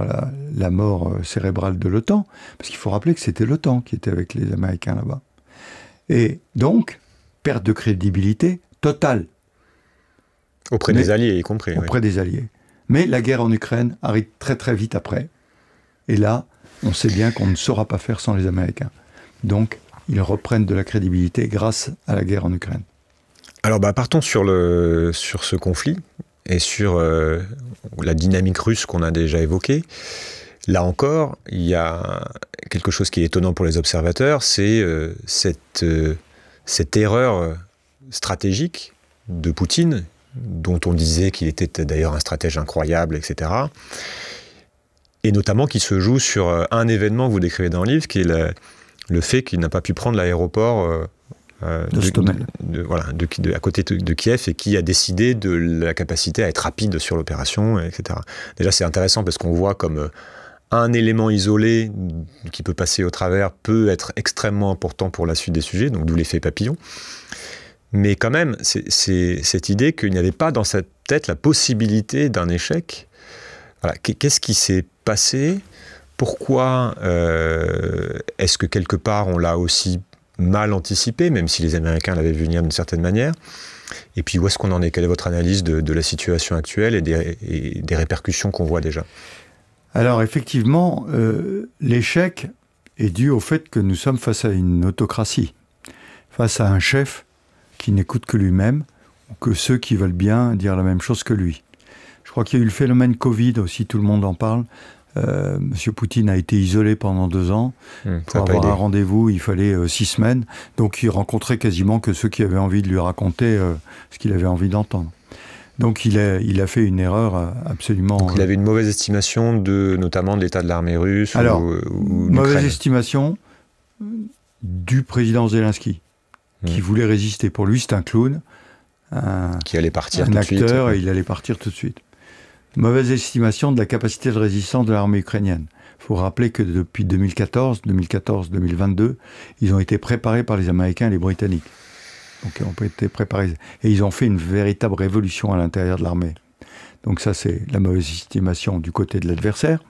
la, mort euh, cérébrale de l'OTAN, parce qu'il faut rappeler que c'était l'OTAN qui était avec les Américains là-bas. Et donc, perte de crédibilité totale. Auprès des Alliés, y compris. Auprès des Alliés. Mais la guerre en Ukraine arrive très très vite après. Et là, on sait bien qu'on ne saura pas faire sans les Américains. Donc, ils reprennent de la crédibilité grâce à la guerre en Ukraine. Alors, bah, partons sur, le, sur ce conflit et sur euh, la dynamique russe qu'on a déjà évoquée. Là encore, il y a quelque chose qui est étonnant pour les observateurs, c'est euh, cette, euh, cette erreur stratégique de Poutine, dont on disait qu'il était d'ailleurs un stratège incroyable, etc. Et notamment qui se joue sur un événement que vous décrivez dans le livre, qui est le fait qu'il n'a pas pu prendre l'aéroport euh, de, voilà, à côté de, Kiev et qui a décidé de la capacité à être rapide sur l'opération, etc. Déjà, c'est intéressant parce qu'on voit comme euh, un élément isolé qui peut passer au travers peut être extrêmement important pour la suite des sujets, donc d'où l'effet papillon. Mais quand même, c'est cette idée qu'il n'y avait pas dans sa tête la possibilité d'un échec. Qu'est-ce qui s'est passé Pourquoi euh, est-ce que quelque part on l'a aussi mal anticipé, même si les Américains l'avaient vu venir d'une certaine manière. Et puis où est-ce qu'on en est Quelle est votre analyse de, la situation actuelle et des, répercussions qu'on voit déjà Alors effectivement, euh, l'échec est dû au fait que nous sommes face à une autocratie, face à un chef qui n'écoute que lui-même ou que ceux qui veulent bien dire la même chose que lui. Je crois qu'il y a eu le phénomène Covid aussi, tout le monde en parle, M. Euh, Monsieur Poutine a été isolé pendant deux ans. Hmm, pour avoir un rendez-vous, il fallait euh, six semaines. Donc il rencontrait quasiment que ceux qui avaient envie de lui raconter euh, ce qu'il avait envie d'entendre. Donc il a, fait une erreur absolument. il avait une mauvaise estimation de notamment de l'état de l'armée russe. Alors ou, mauvaise estimation du président Zelensky qui hmm. voulait résister. Pour lui, c'est un clown. Un, qui allait partir acteur, et il allait partir tout de suite. Mauvaise estimation de la capacité de résistance de l'armée ukrainienne. Il faut rappeler que depuis 2014, 2014-2022, ils ont été préparés par les Américains et les Britanniques. Donc ils ont été préparés. Et ils ont fait une véritable révolution à l'intérieur de l'armée. Donc ça, c'est la mauvaise estimation du côté de l'adversaire.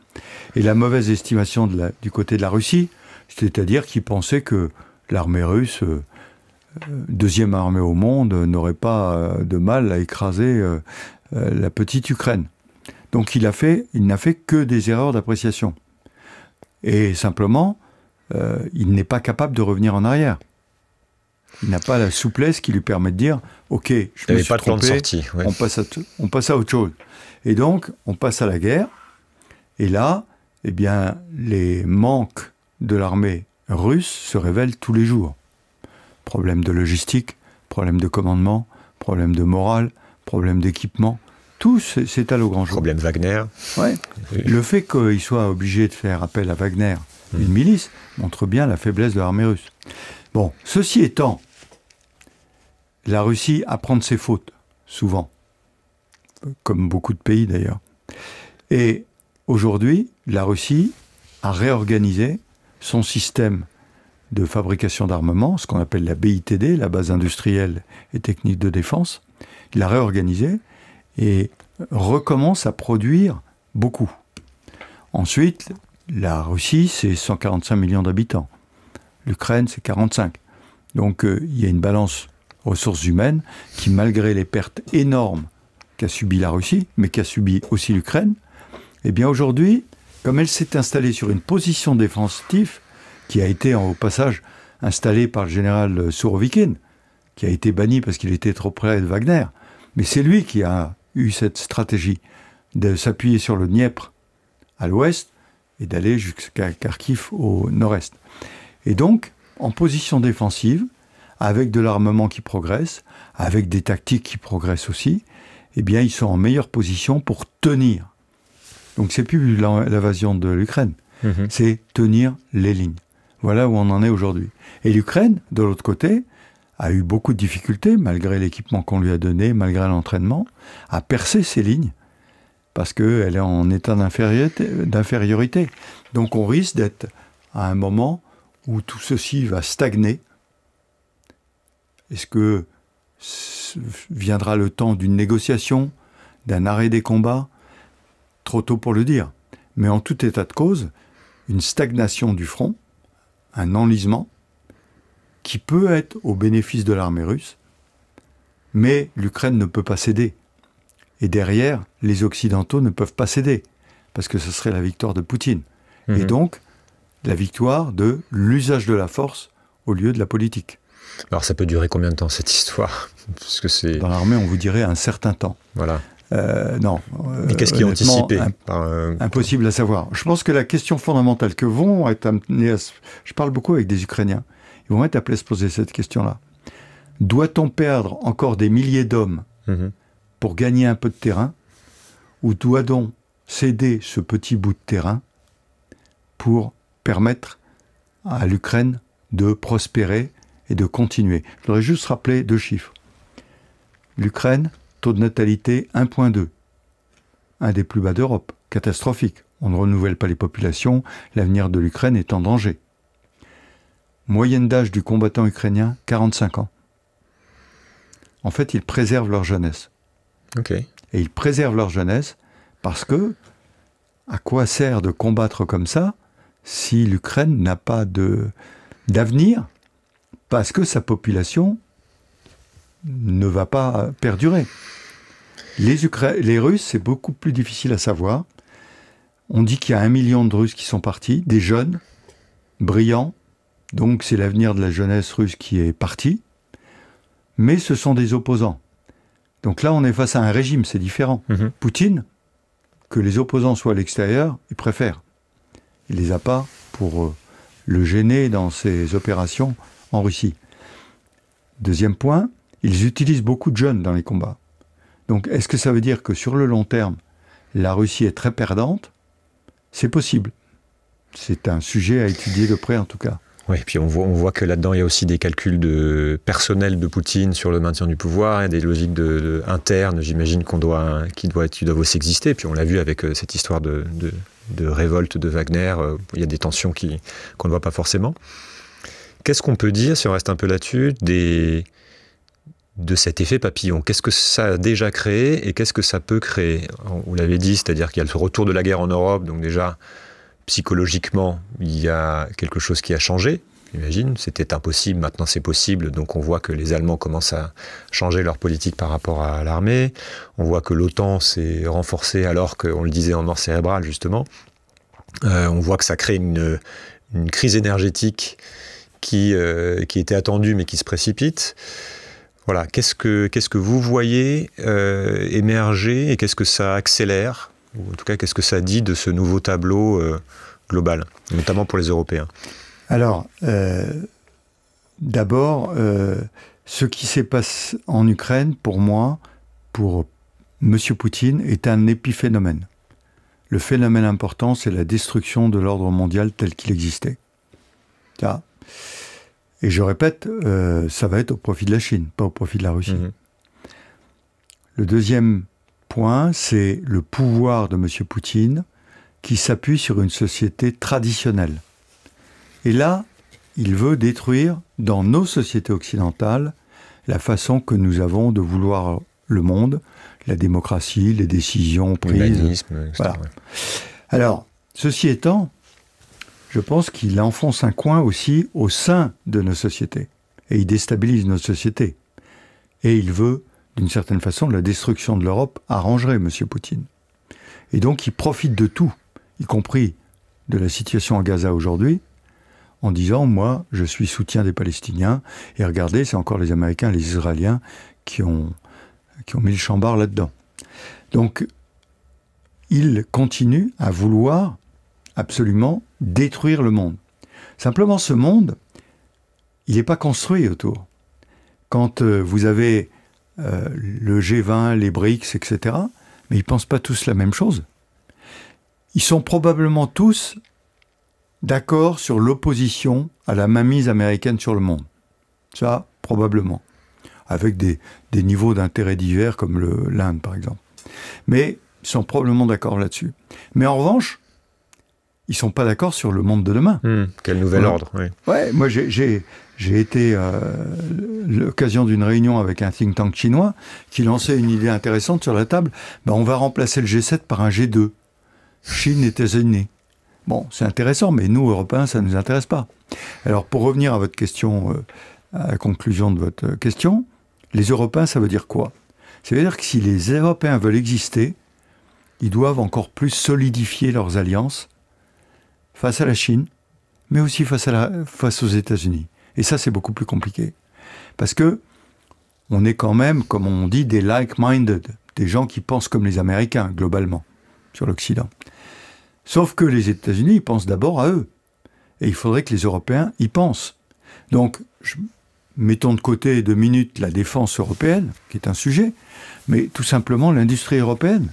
Et la mauvaise estimation du côté de la Russie, c'est-à-dire qu'ils pensaient que l'armée russe, euh, deuxième armée au monde, n'aurait pas euh, de mal à écraser euh, la petite Ukraine. Donc il a fait, il n'a fait que des erreurs d'appréciation. Et simplement, euh, il n'est pas capable de revenir en arrière. Il n'a pas la souplesse qui lui permet de dire OK, je me suis pas trompé, on, passe à on passe à autre chose. Et donc, on passe à la guerre. Et là, eh bien, les manques de l'armée russe se révèlent tous les jours. Problème de logistique, problème de commandement, problème de morale, problème d'équipement, tout s'étale au grand jour. Problème Wagner. Le fait qu'il soit obligé de faire appel à Wagner, hmm. une milice, montre bien la faiblesse de l'armée russe. Bon, ceci étant, la Russie apprend de ses fautes, souvent, comme beaucoup de pays d'ailleurs. Et aujourd'hui, la Russie a réorganisé son système de fabrication d'armement, ce qu'on appelle la BITD, la base industrielle et technique de défense. Il l'a réorganisé et recommence à produire beaucoup. Ensuite, la Russie, c'est 145 millions d'habitants. L'Ukraine, c'est 45. Donc euh, il y a une balance ressources humaines qui, malgré les pertes énormes qu'a subi la Russie, mais qu'a subi aussi l'Ukraine, eh bien aujourd'hui, comme elle s'est installée sur une position défensive, qui a été au passage installée par le général Sourovikine, qui a été banni parce qu'il était trop près de Wagner, mais c'est lui qui a eu cette stratégie de s'appuyer sur le Dniepr à l'ouest et d'aller jusqu'à Kharkiv au nord-est. Et donc, en position défensive, avec de l'armement qui progresse, avec des tactiques qui progressent aussi, eh bien, ils sont en meilleure position pour tenir. Donc, c'est plus l'invasion de l'Ukraine, mhm. c'est tenir les lignes. Voilà où on en est aujourd'hui. Et l'Ukraine, de l'autre côté, a eu beaucoup de difficultés, malgré l'équipement qu'on lui a donné, malgré l'entraînement, à percer ses lignes, parce qu'elle est en état d'infériorité. Donc on risque d'être à un moment où tout ceci va stagner. Est-ce que viendra le temps d'une négociation, d'un arrêt des combats Trop tôt pour le dire. Mais en tout état de cause, une stagnation du front, un enlisement, qui peut être au bénéfice de l'armée russe, mais l'Ukraine ne peut pas céder. Et derrière, les Occidentaux ne peuvent pas céder, parce que ce serait la victoire de Poutine. Et mhm. donc, la victoire de l'usage de la force au lieu de la politique. Alors ça peut durer combien de temps cette histoire parce que c'est... Dans l'armée, on vous dirait un certain temps. Voilà. Euh, non. Euh, mais qu'est-ce qui est anticipé euh, Impossible à savoir. Je pense que la question fondamentale que vont être amenées. à... Je parle beaucoup avec des Ukrainiens ils vont être à se poser cette question-là. Doit-on perdre encore des milliers d'hommes mhm. pour gagner un peu de terrain Ou doit-on céder ce petit bout de terrain pour permettre à l'Ukraine de prospérer et de continuer Je voudrais juste rappeler deux chiffres. L'Ukraine, taux de natalité 1.2, un des plus bas d'Europe, catastrophique. On ne renouvelle pas les populations, l'avenir de l'Ukraine est en danger. Moyenne d'âge du combattant ukrainien, 45 ans. En fait, ils préservent leur jeunesse. Et ils préservent leur jeunesse parce que à quoi sert de combattre comme ça si l'Ukraine n'a pas de d'avenir parce que sa population ne va pas perdurer. les Russes, c'est beaucoup plus difficile à savoir. On dit qu'il y a un million de Russes qui sont partis, des jeunes, brillants, donc c'est l'avenir de la jeunesse russe qui est parti, mais ce sont des opposants. Donc là, on est face à un régime, c'est différent. Mhm. Poutine, que les opposants soient à l'extérieur, il préfère. Il les a pas pour euh, le gêner dans ses opérations en Russie. Deuxième point, ils utilisent beaucoup de jeunes dans les combats. Donc est-ce que ça veut dire que sur le long terme, la Russie est très perdante C'est possible. C'est un sujet à étudier de près en tout cas. Oui, puis on voit, que là-dedans, il y a aussi des calculs de personnel de Poutine sur le maintien du pouvoir et des logiques internes, j'imagine, qu'on doit, qui, doivent, aussi exister. Puis on l'a vu avec euh, cette histoire de, révolte de Wagner, euh, il y a des tensions qu'on ne voit pas forcément. Qu'est-ce qu'on peut dire, si on reste un peu là-dessus, de cet effet papillon. Qu'est-ce que ça a déjà créé et qu'est-ce que ça peut créer Vous l'avez dit, c'est-à-dire qu'il y a le retour de la guerre en Europe, donc déjà psychologiquement, il y a quelque chose qui a changé. J'imagine, c'était impossible, maintenant c'est possible, donc on voit que les Allemands commencent à changer leur politique par rapport à l'armée, on voit que l'OTAN s'est renforcée alors qu'on le disait en mort cérébrale justement, euh, on voit que ça crée une, crise énergétique euh, qui, était attendue mais qui se précipite. Voilà, qu'est-ce que, vous voyez euh, émerger et qu'est-ce que ça accélère en tout cas, qu'est-ce que ça dit de ce nouveau tableau euh, global, notamment pour les Européens Alors, euh, d'abord, euh, ce qui s'est passé en Ukraine, pour moi, pour M. Poutine, est un épiphénomène. Le phénomène important, c'est la destruction de l'ordre mondial tel qu'il existait. Et je répète, ça va être au profit de la Chine, pas au profit de la Russie. Mhm. Le deuxième c'est le pouvoir de M. Poutine qui s'appuie sur une société traditionnelle. Et là, il veut détruire dans nos sociétés occidentales la façon que nous avons de vouloir le monde, la démocratie, les décisions prises. Voilà. Alors, ceci étant, je pense qu'il enfonce un coin aussi au sein de nos sociétés. Et il déstabilise nos sociétés. Et il veut d'une certaine façon, la destruction de l'Europe arrangerait M. Poutine. Et donc il profite de tout, y compris de la situation à Gaza aujourd'hui, en disant moi je suis soutien des Palestiniens et regardez c'est encore les Américains les Israéliens qui ont qui ont mis le chambard là-dedans. Donc il continue à vouloir absolument détruire le monde. Simplement ce monde il n'est pas construit autour. Quand euh, vous avez euh, le G20, les BRICS, etc. Mais ils ne pensent pas tous la même chose. Ils sont probablement tous d'accord sur l'opposition à la mainmise américaine sur le monde. Ça, probablement. Avec des, niveaux d'intérêt divers comme l'Inde, par exemple. Mais ils sont probablement d'accord là-dessus. Mais en revanche, ils sont pas d'accord sur le monde de demain. Hmm, quel nouvel ordre. Ouais, moi j'ai j'ai été euh, l'occasion d'une réunion avec un think tank chinois qui lançait une idée intéressante sur la table. Ben, on va remplacer le G7 par un G2. Chine, États-Unis. Bon, c'est intéressant, mais nous, Européens, ça ne nous intéresse pas. Alors, pour revenir à votre question, euh, à la conclusion de votre question, les Européens, ça veut dire quoi Ça veut dire que si les Européens veulent exister, ils doivent encore plus solidifier leurs alliances face à la Chine, mais aussi face aux États-Unis. Et ça, c'est beaucoup plus compliqué. Parce que on est quand même, comme on dit, des like-minded, des gens qui pensent comme les Américains, globalement, sur l'Occident. Sauf que les États-Unis pensent d'abord à eux. Et il faudrait que les Européens y pensent. Donc, mettons de côté deux minutes la défense européenne, qui est un sujet, mais tout simplement l'industrie européenne.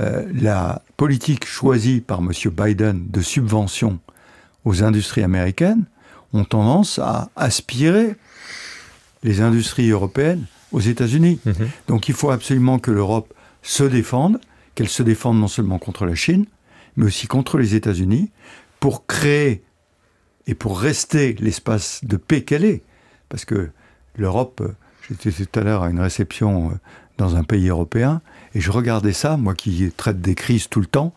Euh, la politique choisie par M. Biden de subvention aux industries américaines ont tendance à aspirer les industries européennes aux États-Unis. Mhm. Donc il faut absolument que l'Europe se défende, qu'elle se défende non seulement contre la Chine, mais aussi contre les États-Unis, pour créer et pour rester l'espace de paix qu'elle est. Parce que l'Europe, j'étais tout à l'heure à une réception euh, dans un pays européen, et je regardais ça, moi qui traite des crises tout le temps,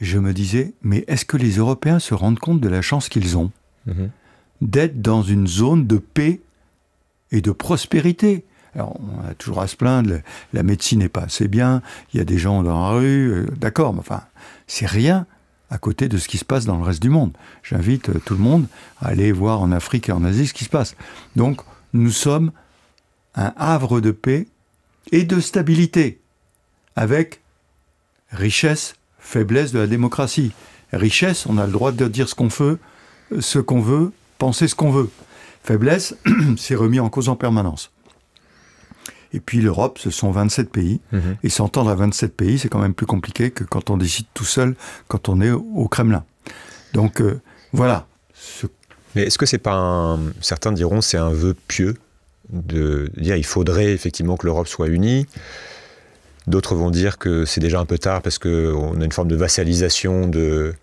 je me disais, mais est-ce que les Européens se rendent compte de la chance qu'ils ont mhm d'être dans une zone de paix et de prospérité. Alors, on a toujours à se plaindre, la médecine n'est pas assez bien, il y a des gens dans la rue, euh, d'accord, mais enfin, c'est rien à côté de ce qui se passe dans le reste du monde. J'invite euh, tout le monde à aller voir en Afrique et en Asie ce qui se passe. Donc, nous sommes un havre de paix et de stabilité, avec richesse, faiblesse de la démocratie. Richesse, on a le droit de dire ce qu'on veut, euh, ce qu'on veut, penser ce qu'on veut. Faiblesse, c'est remis en cause en permanence. Et puis l'Europe, ce sont 27 pays. Mhm. Et s'entendre à 27 pays, c'est quand même plus compliqué que quand on décide tout seul, quand on est au Kremlin. Donc euh, voilà. Mais est-ce que c'est pas un... Certains diront c'est un vœu pieux de dire il faudrait effectivement que l'Europe soit unie. D'autres vont dire que c'est déjà un peu tard parce qu'on a une forme de vassalisation de,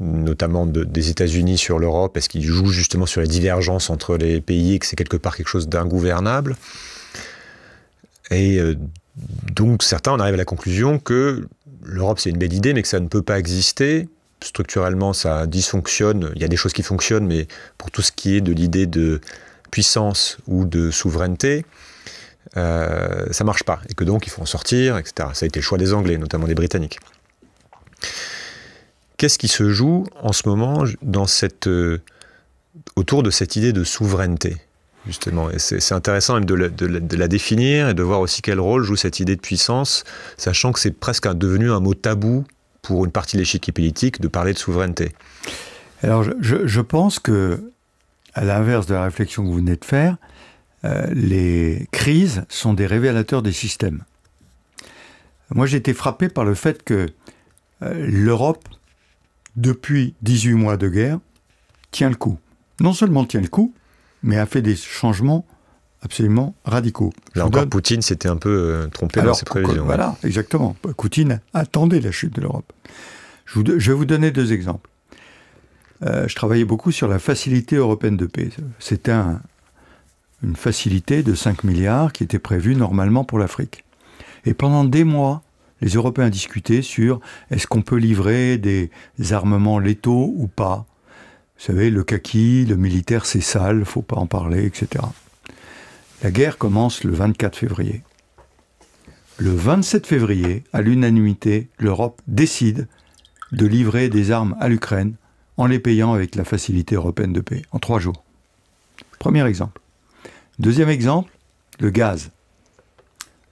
notamment des États-Unis sur l'Europe, est-ce qu'ils jouent justement sur les divergences entre les pays et que c'est quelque part quelque chose d'ingouvernable. Et euh, donc certains en arrivent à la conclusion que l'Europe c'est une belle idée, mais que ça ne peut pas exister. Structurellement, ça dysfonctionne. Il y a des choses qui fonctionnent, mais pour tout ce qui est de l'idée de puissance ou de souveraineté, ça euh, ça marche pas. Et que donc il faut en sortir, etc. Ça a été le choix des Anglais, notamment des Britanniques. Qu'est-ce qui se joue en ce moment euh, autour de cette idée de souveraineté Justement, c'est intéressant de la, définir et de voir aussi quel rôle joue cette idée de puissance, sachant que c'est presque devenu un mot tabou pour une partie de l'échiquier politique de parler de souveraineté. Alors, je, pense que, à l'inverse de la réflexion que vous venez de faire, euh, les crises sont des révélateurs des systèmes. Moi, j'ai été frappé par le fait que euh, l'Europe depuis 18 mois de guerre, tient le coup. Non seulement tient le coup, mais a fait des changements absolument radicaux. Là encore, Poutine s'était un peu euh, trompé dans ses prévisions. Voilà, exactement. Poutine attendait la chute de l'Europe. Je, vous, je vais vous donner deux exemples. Euh, je travaillais beaucoup sur la facilité européenne de paix. C'était une facilité de 5 milliards qui était prévue normalement pour l'Afrique. Et pendant des mois, les Européens discutaient sur est-ce qu'on peut livrer des armements létaux ou pas. Vous savez, le kaki, le militaire, c'est sale, faut pas en parler, etc. La guerre commence le 24 février. Le 27 février, à l'unanimité, l'Europe décide de livrer des armes à l'Ukraine en les payant avec la Facilité européenne de paix, en trois jours. Premier exemple. Deuxième exemple, le gaz.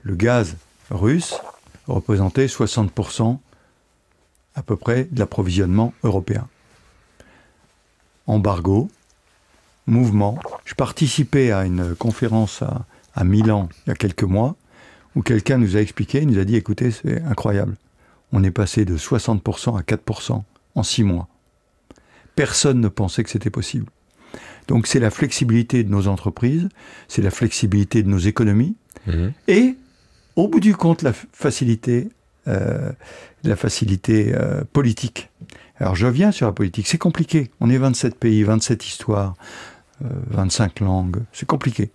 Le gaz russe représentait 60% à peu près de l'approvisionnement européen. Embargo, mouvement. Je participais à une conférence à, Milan il y a quelques mois où quelqu'un nous a expliqué, il nous a dit écoutez, c'est incroyable. On est passé de 60% à 4% en 6 mois. Personne ne pensait que c'était possible. Donc c'est la flexibilité de nos entreprises, c'est la flexibilité de nos économies mmh. et au bout du compte, la facilité, euh, la facilité euh, politique. Alors je viens sur la politique, c'est compliqué. On est 27 pays, 27 histoires, 25 euh, langues, c'est compliqué.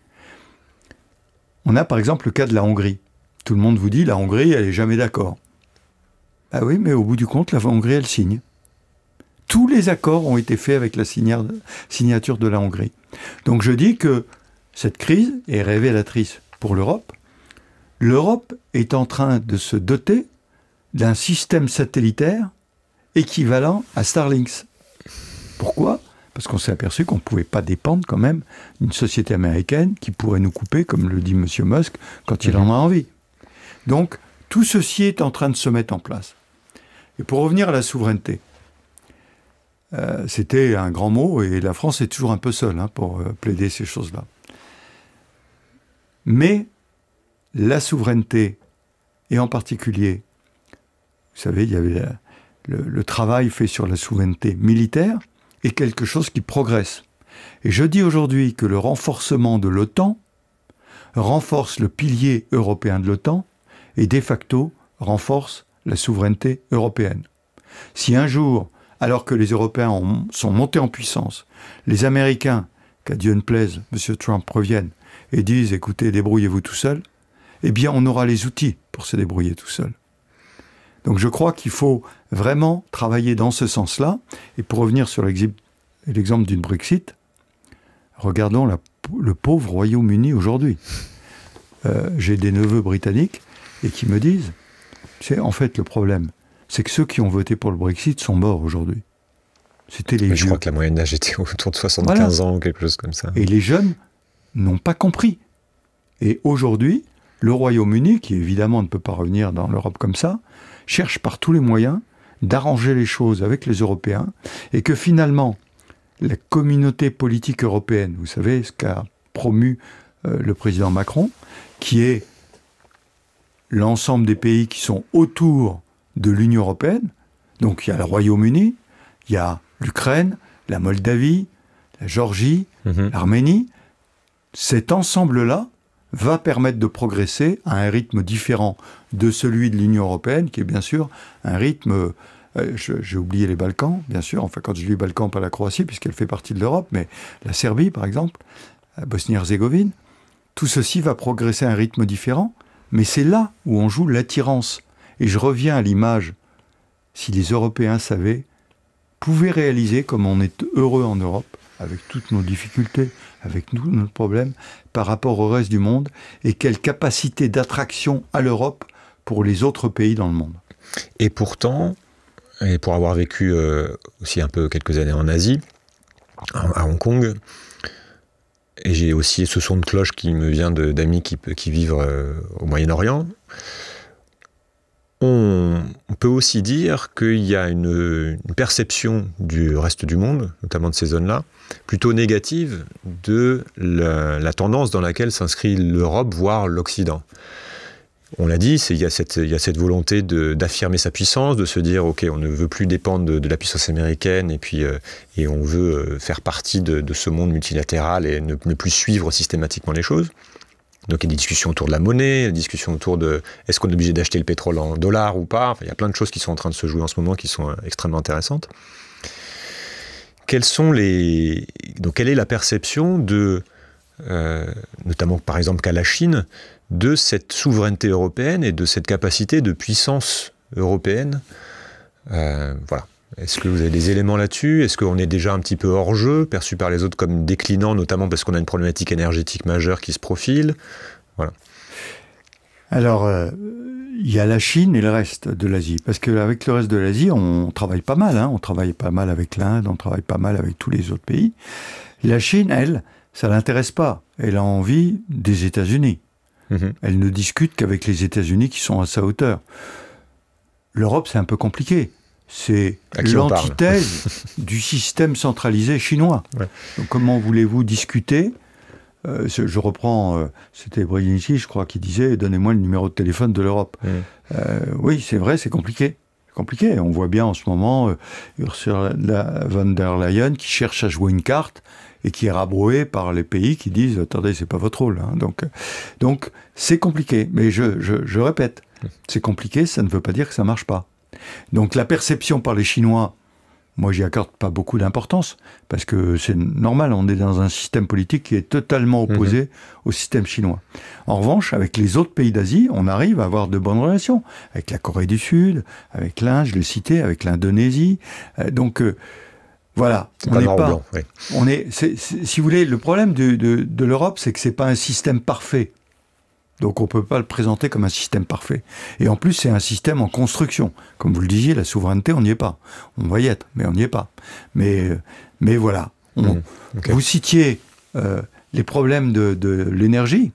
On a par exemple le cas de la Hongrie. Tout le monde vous dit, la Hongrie, elle n'est jamais d'accord. Ah oui, mais au bout du compte, la Hongrie, elle signe. Tous les accords ont été faits avec la signature de la Hongrie. Donc je dis que cette crise est révélatrice pour l'Europe, l'Europe est en train de se doter d'un système satellitaire équivalent à Starlink. Pourquoi Parce qu'on s'est aperçu qu'on ne pouvait pas dépendre quand même d'une société américaine qui pourrait nous couper, comme le dit M. Musk, quand il en a mhm. envie. Donc, tout ceci est en train de se mettre en place. Et pour revenir à la souveraineté, euh, c'était un grand mot et la France est toujours un peu seule hein, pour euh, plaider ces choses-là. Mais la souveraineté, et en particulier, vous savez, il y avait le, travail fait sur la souveraineté militaire, est quelque chose qui progresse. Et je dis aujourd'hui que le renforcement de l'OTAN renforce le pilier européen de l'OTAN et de facto renforce la souveraineté européenne. Si un jour, alors que les Européens sont montés en puissance, les Américains, qu'à Dieu ne plaise, M. Trump reviennent et disent écoutez, débrouillez-vous tout seul, eh bien, on aura les outils pour se débrouiller tout seul. Donc je crois qu'il faut vraiment travailler dans ce sens-là. Et pour revenir sur l'exemple du Brexit, regardons le pauvre Royaume-Uni aujourd'hui. Euh, j'ai des neveux britanniques et qui me disent, c'est en fait le problème, c'est que ceux qui ont voté pour le Brexit sont morts aujourd'hui. C'était les Mais Je crois que la moyenne d'âge était autour de 75 ans ou quelque chose comme ça. Et les jeunes n'ont pas compris. Et aujourd'hui, le Royaume-Uni, qui évidemment ne peut pas revenir dans l'Europe comme ça, cherche par tous les moyens d'arranger les choses avec les Européens et que finalement, la communauté politique européenne, vous savez ce qu'a promu euh, le président Macron, qui est l'ensemble des pays qui sont autour de l'Union européenne, donc il y a le Royaume-Uni, il y a l'Ukraine, la Moldavie, la Géorgie, mhm. l'Arménie, cet ensemble-là va permettre de progresser à un rythme différent de celui de l'Union européenne, qui est bien sûr un rythme euh, j'ai oublié les Balkans, bien sûr, enfin quand je dis Balkans, pas la Croatie, puisqu'elle fait partie de l'Europe, mais la Serbie, par exemple, Bosnie-Herzégovine, tout ceci va progresser à un rythme différent, mais c'est là où on joue l'attirance. Et je reviens à l'image, si les Européens savaient, pouvaient réaliser comme on est heureux en Europe, avec toutes nos difficultés, avec tous nos problèmes, par rapport au reste du monde, et quelle capacité d'attraction à l'Europe pour les autres pays dans le monde. Et pourtant, et pour avoir vécu euh, aussi un peu quelques années en Asie, à Hong Kong, et j'ai aussi ce son de cloche qui me vient d'amis qui, vivent euh, au Moyen-Orient, on, peut aussi dire qu'il y a une, perception du reste du monde, notamment de ces zones-là, plutôt négative de la, tendance dans laquelle s'inscrit l'Europe, voire l'Occident. On l'a dit, il y, a cette volonté d'affirmer sa puissance, de se dire, OK, on ne veut plus dépendre de, la puissance américaine, et puis euh, et on veut euh, faire partie de, ce monde multilatéral et ne, plus suivre systématiquement les choses. Donc il y a des discussions autour de la monnaie, des discussions autour de est-ce qu'on est obligé d'acheter le pétrole en dollars ou pas. il y a plein de choses qui sont en train de se jouer en ce moment qui sont euh, extrêmement intéressantes sont les, donc, quelle est la perception de, euh, notamment par exemple qu'à la Chine, de cette souveraineté européenne et de cette capacité de puissance européenne euh, Voilà. Est-ce que vous avez des éléments là-dessus Est-ce qu'on est déjà un petit peu hors jeu, perçu par les autres comme déclinant, notamment parce qu'on a une problématique énergétique majeure qui se profile Voilà. Alors, euh, il y a la Chine et le reste de l'Asie. Parce qu'avec le reste de l'Asie, on travaille pas mal. Hein. On travaille pas mal avec l'Inde, on travaille pas mal avec tous les autres pays. La Chine, elle, ça l'intéresse pas. Elle a envie des États-Unis. Mm-hmm. Elle ne discute qu'avec les États-Unis qui sont à sa hauteur. L'Europe, c'est un peu compliqué. C'est l'antithèse du système centralisé chinois. comment voulez-vous discuter euh, je, reprends, euh, c'était c'était ici je crois, qui disait Donnez-moi le numéro de téléphone de l'Europe. oui, euh, c'est vrai, c'est compliqué. compliqué. On voit bien en ce moment Ursula von der Leyen qui cherche à jouer une carte et qui est rabroué par les pays qui disent Attendez, c'est pas votre rôle. Hein. Donc, donc c'est compliqué. Mais je, je répète, c'est compliqué, ça ne veut pas dire que ça marche pas. Donc la perception par les Chinois moi j'y accorde pas beaucoup d'importance, parce que c'est normal, on est dans un système politique qui est totalement mhm. opposé au système chinois. En revanche, avec les autres pays d'Asie, on arrive à avoir de bonnes relations, avec la Corée du Sud, avec l'Inde, je l'ai cité, avec l'Indonésie. Euh, donc euh, voilà, on n'est pas, est, si vous voulez, le problème de, de l'Europe, c'est que c'est pas un système parfait. Donc on ne peut pas le présenter comme un système parfait. Et en plus, c'est un système en construction. Comme vous le disiez, la souveraineté, on n'y est pas. On va y être, mais on n'y est pas. Mais, euh, mais voilà. Mmh, vous citiez euh, les problèmes de, de l'énergie.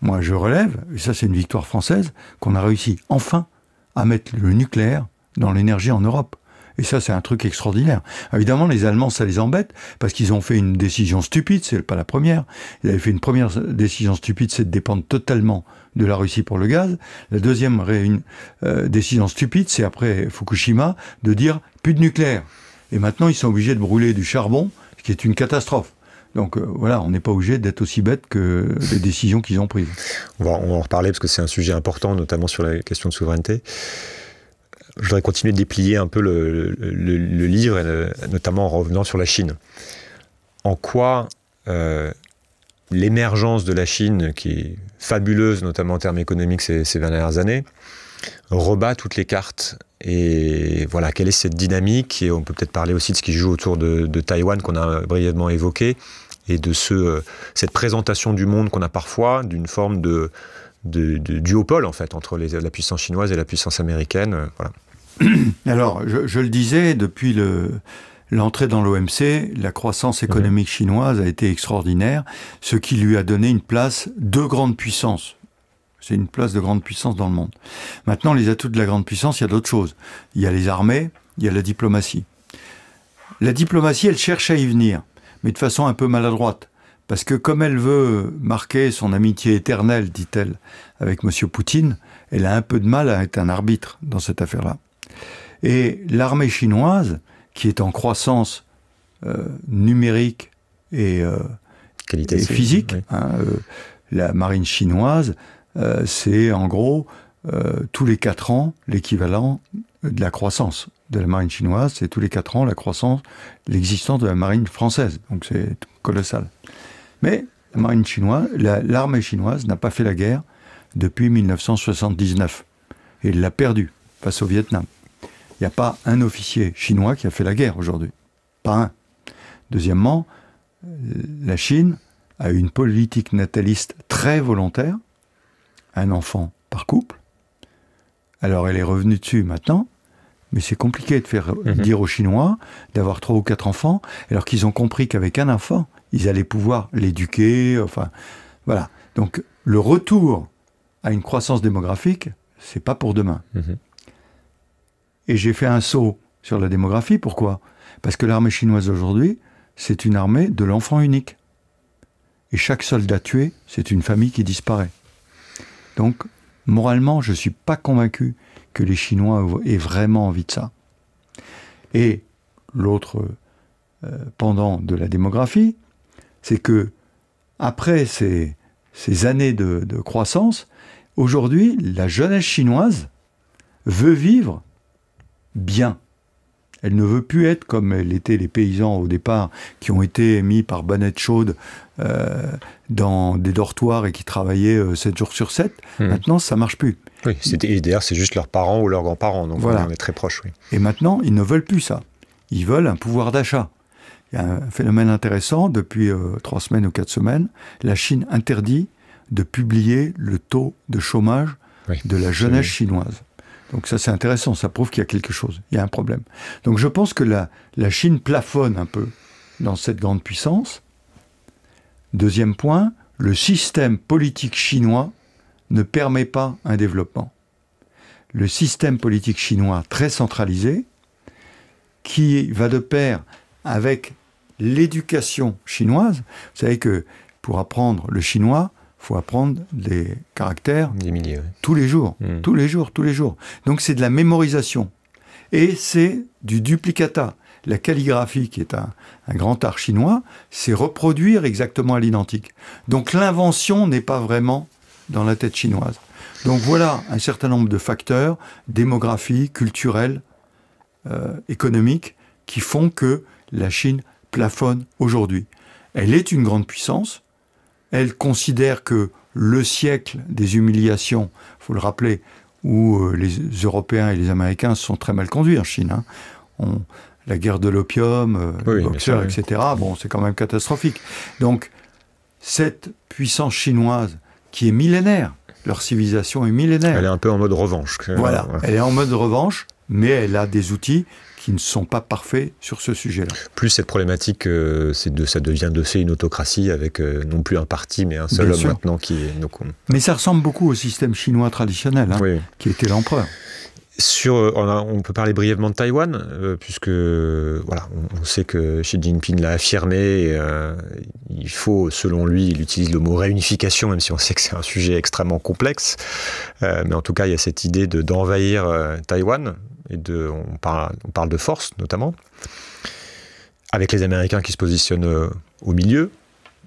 Moi, je relève, et ça c'est une victoire française, qu'on a réussi enfin à mettre le nucléaire dans l'énergie en Europe. Et ça, c'est un truc extraordinaire. Évidemment, les Allemands, ça les embête, parce qu'ils ont fait une décision stupide, c'est pas la première. Ils avaient fait une première décision stupide, c'est de dépendre totalement de la Russie pour le gaz. La deuxième euh, décision stupide, c'est après Fukushima, de dire plus de nucléaire. Et maintenant, ils sont obligés de brûler du charbon, ce qui est une catastrophe. Donc euh, voilà, on n'est pas obligé d'être aussi bête que les décisions qu'ils ont prises. on va en reparler parce que c'est un sujet important, notamment sur la question de souveraineté je voudrais continuer de déplier un peu le, livre, notamment en revenant sur la Chine. En quoi euh, l'émergence de la Chine, qui est fabuleuse, notamment en termes économiques ces, dernières années, rebat toutes les cartes et voilà, quelle est cette dynamique Et on peut peut-être parler aussi de ce qui joue autour de, de Taïwan qu'on a brièvement évoqué et de ce, euh, cette présentation du monde qu'on a parfois, d'une forme de, duopole en fait entre la puissance chinoise et la puissance américaine. Euh, voilà. Alors, je, le disais, depuis l'entrée dans l'OMC, la croissance mhm. économique chinoise a été extraordinaire, ce qui lui a donné une place de grande puissance. C'est une place de grande puissance dans le monde. Maintenant, les atouts de la grande puissance, il y a d'autres choses. Il y a les armées, il y a la diplomatie. La diplomatie, elle cherche à y venir, mais de façon un peu maladroite. Parce que comme elle veut marquer son amitié éternelle, dit-elle, avec M. Poutine, elle a un peu de mal à être un arbitre dans cette affaire-là. Et l'armée chinoise, qui est en croissance euh, numérique et, euh, physique, hein, euh, la marine chinoise, c'est en gros tous les 4 ans l'équivalent de la croissance de la marine chinoise, c'est tous les 4 ans la croissance, l'existence de la marine française. Donc c'est colossal. Mais la marine chinoise, l'armée chinoise n'a pas fait la guerre depuis 1979 et l'a perdue face au Vietnam. Il n'y a pas un officier chinois qui a fait la guerre aujourd'hui. Pas un. Deuxièmement, euh, la Chine a une politique nataliste très volontaire, un enfant par couple. Alors elle est revenue dessus maintenant, mais c'est compliqué de faire mhm. dire aux Chinois d'avoir trois ou quatre enfants, alors qu'ils ont compris qu'avec un enfant, ils allaient pouvoir l'éduquer. Enfin, voilà. Donc le retour à une croissance démographique, c'est pas pour demain. Mhm. Et j'ai fait un saut sur la démographie. Pourquoi Parce que l'armée chinoise aujourd'hui, c'est une armée de l'enfant unique. Et chaque soldat tué, c'est une famille qui disparaît. Donc, moralement, je ne suis pas convaincu que les Chinois aient vraiment envie de ça. Et l'autre euh, pendant de la démographie, c'est que après ces, années de, de croissance, aujourd'hui, la jeunesse chinoise veut vivre bien. Elle ne veut plus être comme elle était les paysans au départ, qui ont été mis par bannettes chaude euh, dans des dortoirs et qui travaillaient 7 euh, jours sur 7. Hmm. Maintenant, ça marche plus. Oui, d'ailleurs, c'est juste leurs parents ou leurs grands-parents, donc voilà. on est très proche. Et maintenant, ils ne veulent plus ça. Ils veulent un pouvoir d'achat. Il y a un phénomène intéressant, depuis 3 euh, semaines ou 4 semaines, la Chine interdit de publier le taux de chômage de la jeunesse chinoise. Donc ça c'est intéressant, ça prouve qu'il y a quelque chose, il y a un problème. Donc je pense que la, la Chine plafonne un peu dans cette grande puissance. Deuxième point, le système politique chinois ne permet pas un développement. Le système politique chinois très centralisé, qui va de pair avec l'éducation chinoise. Vous savez que pour apprendre le chinois, faut apprendre les caractères tous les jours, hmm. tous les jours, tous les jours. Donc c'est de la mémorisation. Et c'est du duplicata. La calligraphie, qui est un, grand art chinois, c'est reproduire exactement à l'identique. Donc l'invention n'est pas vraiment dans la tête chinoise. Donc voilà un certain nombre de facteurs, démographie, culturel, euh, économiques, qui font que la Chine plafonne aujourd'hui. Elle est une grande puissance, elle considère que le siècle des humiliations, il faut le rappeler, où euh, les Européens et les Américains sont très mal conduits en Chine. Hein. la guerre de l'opium, les boxeurs, etc. Bon, c'est quand même catastrophique. Donc, cette puissance chinoise qui est millénaire, leur civilisation est millénaire. Elle est un peu en mode revanche. Voilà, elle est en mode revanche, mais elle a des outils qui ne sont pas parfaits sur ce sujet-là. Plus cette problématique, euh, de, ça devient de fait une autocratie avec euh, non plus un parti, mais un seul homme maintenant qui est. Donc Mais ça ressemble beaucoup au système chinois traditionnel, hein, qui était l'empereur. Sur, euh, on, peut parler brièvement de Taïwan, euh, puisque voilà, on, sait que Xi Jinping l'a affirmé. Euh, il faut, selon lui, il utilise le mot réunification, même si on sait que c'est un sujet extrêmement complexe. mais en tout cas, il y a cette idée de, d'envahir Taïwan, et de, on, parle, on parle de force notamment, avec les Américains qui se positionnent au milieu.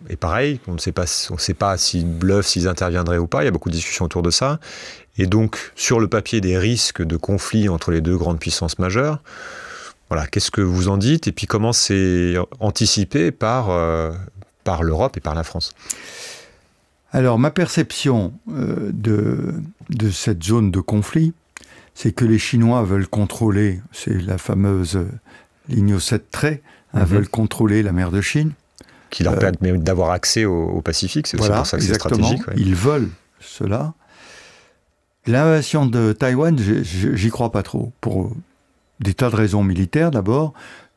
Et pareil, on ne sait pas, sait pas s'ils bluffent, s'ils interviendraient ou pas. Il y a beaucoup de discussions autour de ça et donc sur le papier des risques de conflit entre les deux grandes puissances majeures. Voilà, qu'est-ce que vous en dites et puis comment c'est anticipé par, euh, par l'Europe et par la France Alors ma perception euh, de, de cette zone de conflit, c'est que les Chinois veulent contrôler, c'est la fameuse ligne aux sept traits, hein, mhm. veulent contrôler la mer de Chine. Qui leur permet euh, d'avoir accès au, Pacifique, c'est pour ça que c'est stratégique. Ils veulent cela. L'invasion de Taïwan, j'y crois pas trop, pour des tas de raisons militaires d'abord.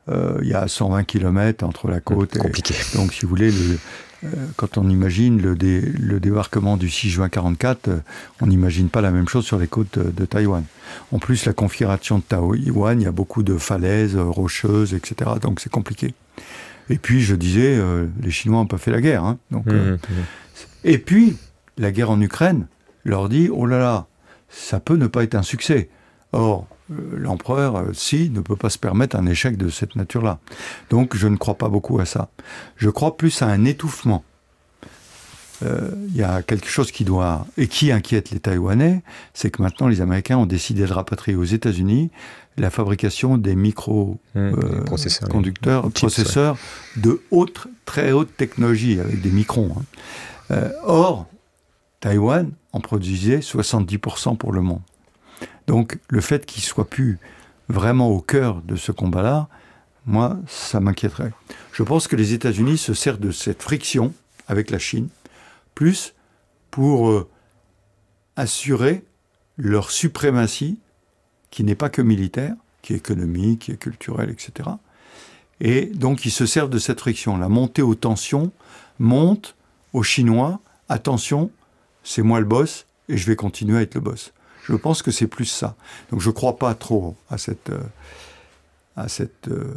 Euh, il y a 120 km entre la côte. Et, donc, si vous voulez, euh, quand on imagine le, le, débarquement du 6 juin 44, euh, on n'imagine pas la même chose sur les côtes de, Taïwan. En plus, la configuration de Taïwan, il y a beaucoup de falaises rocheuses, etc. Donc, c'est compliqué. Et puis, je disais, les Chinois n'ont pas fait la guerre. Hein, donc, mmh, mmh. Et puis, la guerre en Ukraine leur dit, oh là là, ça peut ne pas être un succès. Or, euh, l'empereur, euh, si, ne peut pas se permettre un échec de cette nature-là. Donc, je ne crois pas beaucoup à ça. Je crois plus à un étouffement. Euh, il y a quelque chose qui doit et qui inquiète les Taïwanais, c'est que maintenant les Américains ont décidé de rapatrier aux États-Unis la fabrication des micro-conducteurs, hmm, processeurs, de haute, très haute technologie avec des microns. Hein. or, Taïwan en produisait 70% pour le monde. Donc le fait qu'il soit plus vraiment au cœur de ce combat-là, moi, ça m'inquiéterait. Je pense que les États-Unis se servent de cette friction avec la Chine, plus pour euh, assurer leur suprématie, qui n'est pas que militaire, qui est économique, qui est culturelle, etc. Et donc ils se servent de cette friction. La montée aux tensions monte aux Chinois, attention, c'est moi le boss et je vais continuer à être le boss. Je pense que c'est plus ça. Donc je ne crois pas trop à cette, euh, à, cette, euh,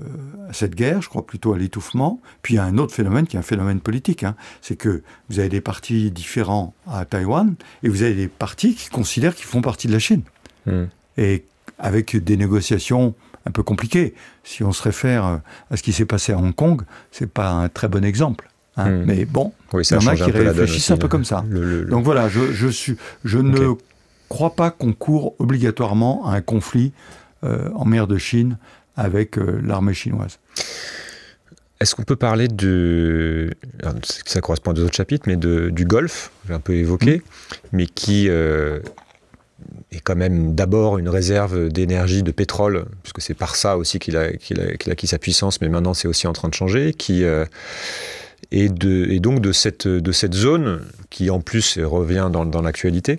cette guerre, je crois plutôt à l'étouffement. Puis il y a un autre phénomène qui est un phénomène politique, hein. c'est que vous avez des partis différents à Taïwan et vous avez des partis qui considèrent qu'ils font partie de la Chine. Hmm. Et avec des négociations un peu compliquées. Si on se réfère euh, à ce qui s'est passé à Hong Kong, ce n'est pas un très bon exemple. Hein. Hmm. Mais bon, il y en a qui réfléchissent un peu hein. comme ça. Donc voilà, je, je suis, je ne crois pas qu'on court obligatoirement à un conflit euh, en mer de Chine avec euh, l'armée chinoise. Est-ce qu'on peut parler de. ça correspond à deux autres chapitres, mais de, du Golfe, j'ai un peu évoqué, hmm. mais qui euh, est quand même d'abord une réserve d'énergie, de pétrole, puisque c'est par ça aussi qu'il a, qu'il a, a acquis sa puissance, mais maintenant c'est aussi en train de changer, qui et, donc de cette, zone qui en plus revient dans, l'actualité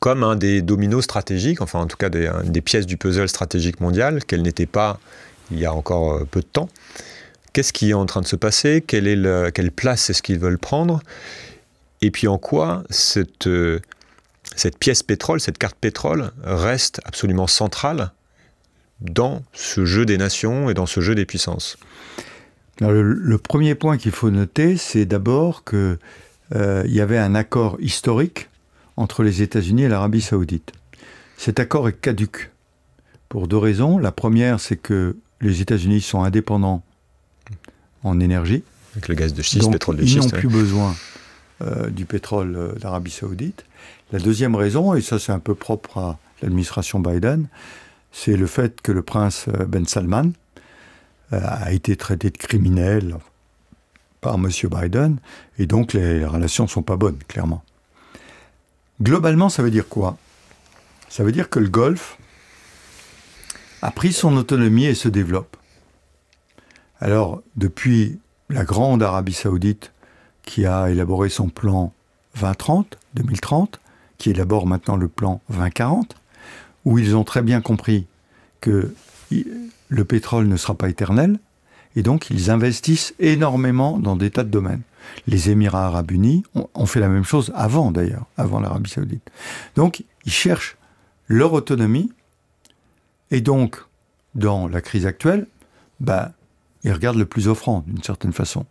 comme un des dominos stratégiques, enfin en tout cas des, pièces du puzzle stratégique mondial qu'elle n'était pas il y a encore euh, peu de temps. Qu'est-ce qui est en train de se passer quelle, place est-ce qu'ils veulent prendre Et puis en quoi cette, euh, cette pièce pétrole, cette carte pétrole reste absolument centrale dans ce jeu des nations et dans ce jeu des puissances le, premier point qu'il faut noter, c'est d'abord qu'il euh, y avait un accord historique entre les États-Unis et l'Arabie saoudite. Cet accord est caduque pour deux raisons. La première, c'est que les États-Unis sont indépendants en énergie. Avec le gaz de schiste, le pétrole de schiste. Ils n'ont plus besoin euh, du pétrole euh, d'Arabie saoudite. La deuxième raison, et ça c'est un peu propre à l'administration Biden, c'est le fait que le prince Ben Salman, euh, a été traité de criminel par M. Biden, et donc les relations ne sont pas bonnes, clairement. Globalement, ça veut dire quoi Ça veut dire que le Golfe a pris son autonomie et se développe. Alors, depuis la grande Arabie saoudite qui a élaboré son plan 2030, 2030, qui élabore maintenant le plan 2040, où ils ont très bien compris que le pétrole ne sera pas éternel, et donc ils investissent énormément dans des tas de domaines. Les Émirats arabes unis ont, fait la même chose avant d'ailleurs, avant l'Arabie saoudite. Donc ils cherchent leur autonomie, et donc dans la crise actuelle, bah, ils regardent le plus offrant d'une certaine façon.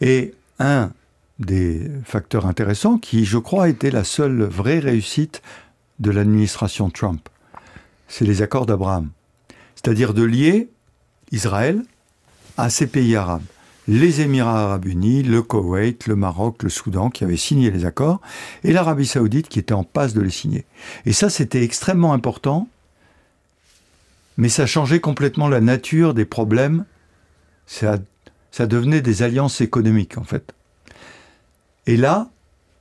Et un des facteurs intéressants qui, je crois, été la seule vraie réussite de l'administration Trump, c'est les accords d'Abraham. C'est-à-dire de lier Israël à ces pays arabes. Les Émirats arabes unis, le Koweït, le Maroc, le Soudan qui avaient signé les accords, et l'Arabie saoudite qui était en passe de les signer. Et ça, c'était extrêmement important, mais ça changeait complètement la nature des problèmes. Ça, ça devenait des alliances économiques, en fait. Et là,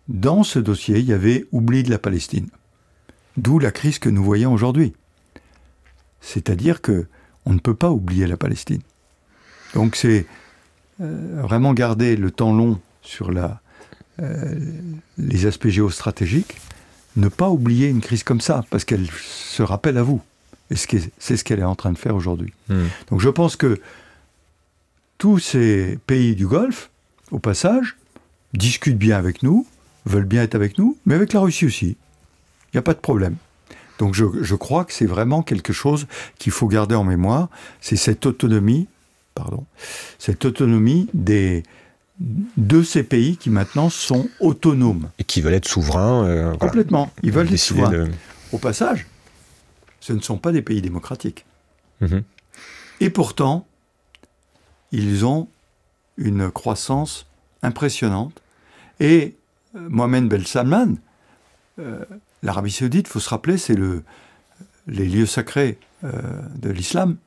dans ce dossier, il y avait oubli de la Palestine. D'où la crise que nous voyons aujourd'hui. C'est-à-dire que on ne peut pas oublier la Palestine. Donc c'est euh, vraiment garder le temps long sur euh, les aspects géostratégiques, ne pas oublier une crise comme ça, parce qu'elle se rappelle à vous. Et c'est ce qu'elle est en train de faire aujourd'hui. Hmm. Donc je pense que tous ces pays du Golfe, au passage, discutent bien avec nous, veulent bien être avec nous, mais avec la Russie aussi. Il n'y a pas de problème. Donc je, crois que c'est vraiment quelque chose qu'il faut garder en mémoire, c'est cette autonomie, pardon, cette autonomie des, de ces pays qui maintenant sont autonomes. Et qui veulent être souverains. Euh, Complètement, ils veulent être souverains. Au passage, ce ne sont pas des pays démocratiques. Mhm. Et pourtant, ils ont une croissance impressionnante. Et euh, Mohamed Belsalman, euh, l'Arabie saoudite, il faut se rappeler, c'est le, les lieux sacrés euh, de l'islam.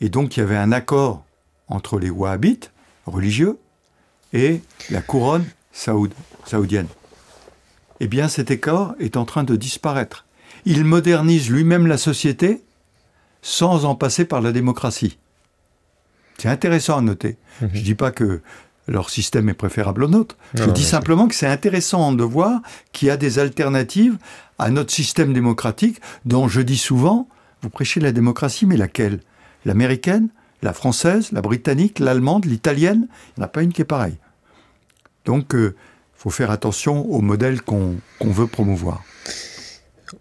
Et donc il y avait un accord entre les wahhabites religieux et la couronne saoudienne. Eh bien cet accord est en train de disparaître. Il modernise lui-même la société sans en passer par la démocratie. C'est intéressant à noter. Mhm. Je ne dis pas que leur système est préférable au nôtre. Ah, je dis simplement que c'est intéressant de voir qu'il y a des alternatives à notre système démocratique dont je dis souvent, vous prêchez la démocratie, mais laquelle L'américaine, la française, la britannique, l'allemande, l'italienne Il n'y en a pas une qui est pareille. Donc, il euh, faut faire attention au modèle qu'on veut promouvoir.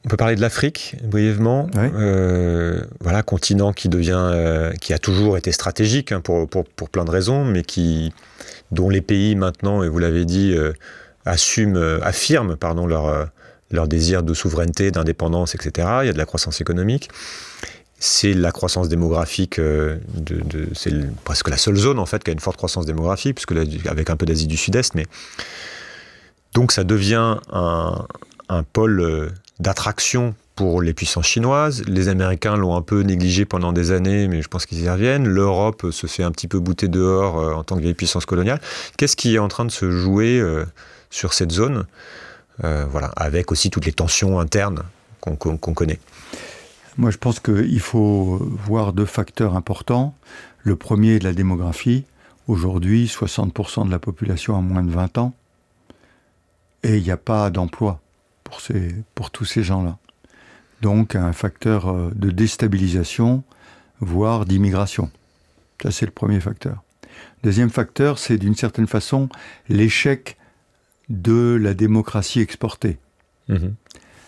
On peut parler de l'Afrique brièvement. Euh, voilà, continent qui devient, euh, qui a toujours été stratégique hein, pour, pour, plein de raisons, mais qui dont les pays maintenant, et vous l'avez dit, euh, euh, affirment pardon, euh, leur, désir de souveraineté, d'indépendance, etc. Il y a de la croissance économique. C'est la croissance démographique, c'est presque la seule zone en fait qui a une forte croissance démographique, puisque avec un peu d'Asie du Sud-Est, mais donc ça devient un pôle d'attraction pour les puissances chinoises. Les Américains l'ont un peu négligé pendant des années, mais je pense qu'ils y reviennent. L'Europe se fait un petit peu bouter dehors euh, en tant que vieille puissance coloniale. Qu'est-ce qui est en train de se jouer euh, sur cette zone euh, voilà, avec aussi toutes les tensions internes qu'on connaît. Moi, je pense qu'il faut voir deux facteurs importants. Le premier est la démographie. Aujourd'hui, 60% de la population a moins de 20 ans et il n'y a pas d'emploi pour, tous ces gens-là. Donc un facteur euh, de déstabilisation, voire d'immigration. Ça, c'est le premier facteur. Deuxième facteur, c'est d'une certaine façon l'échec de la démocratie exportée. Mhm.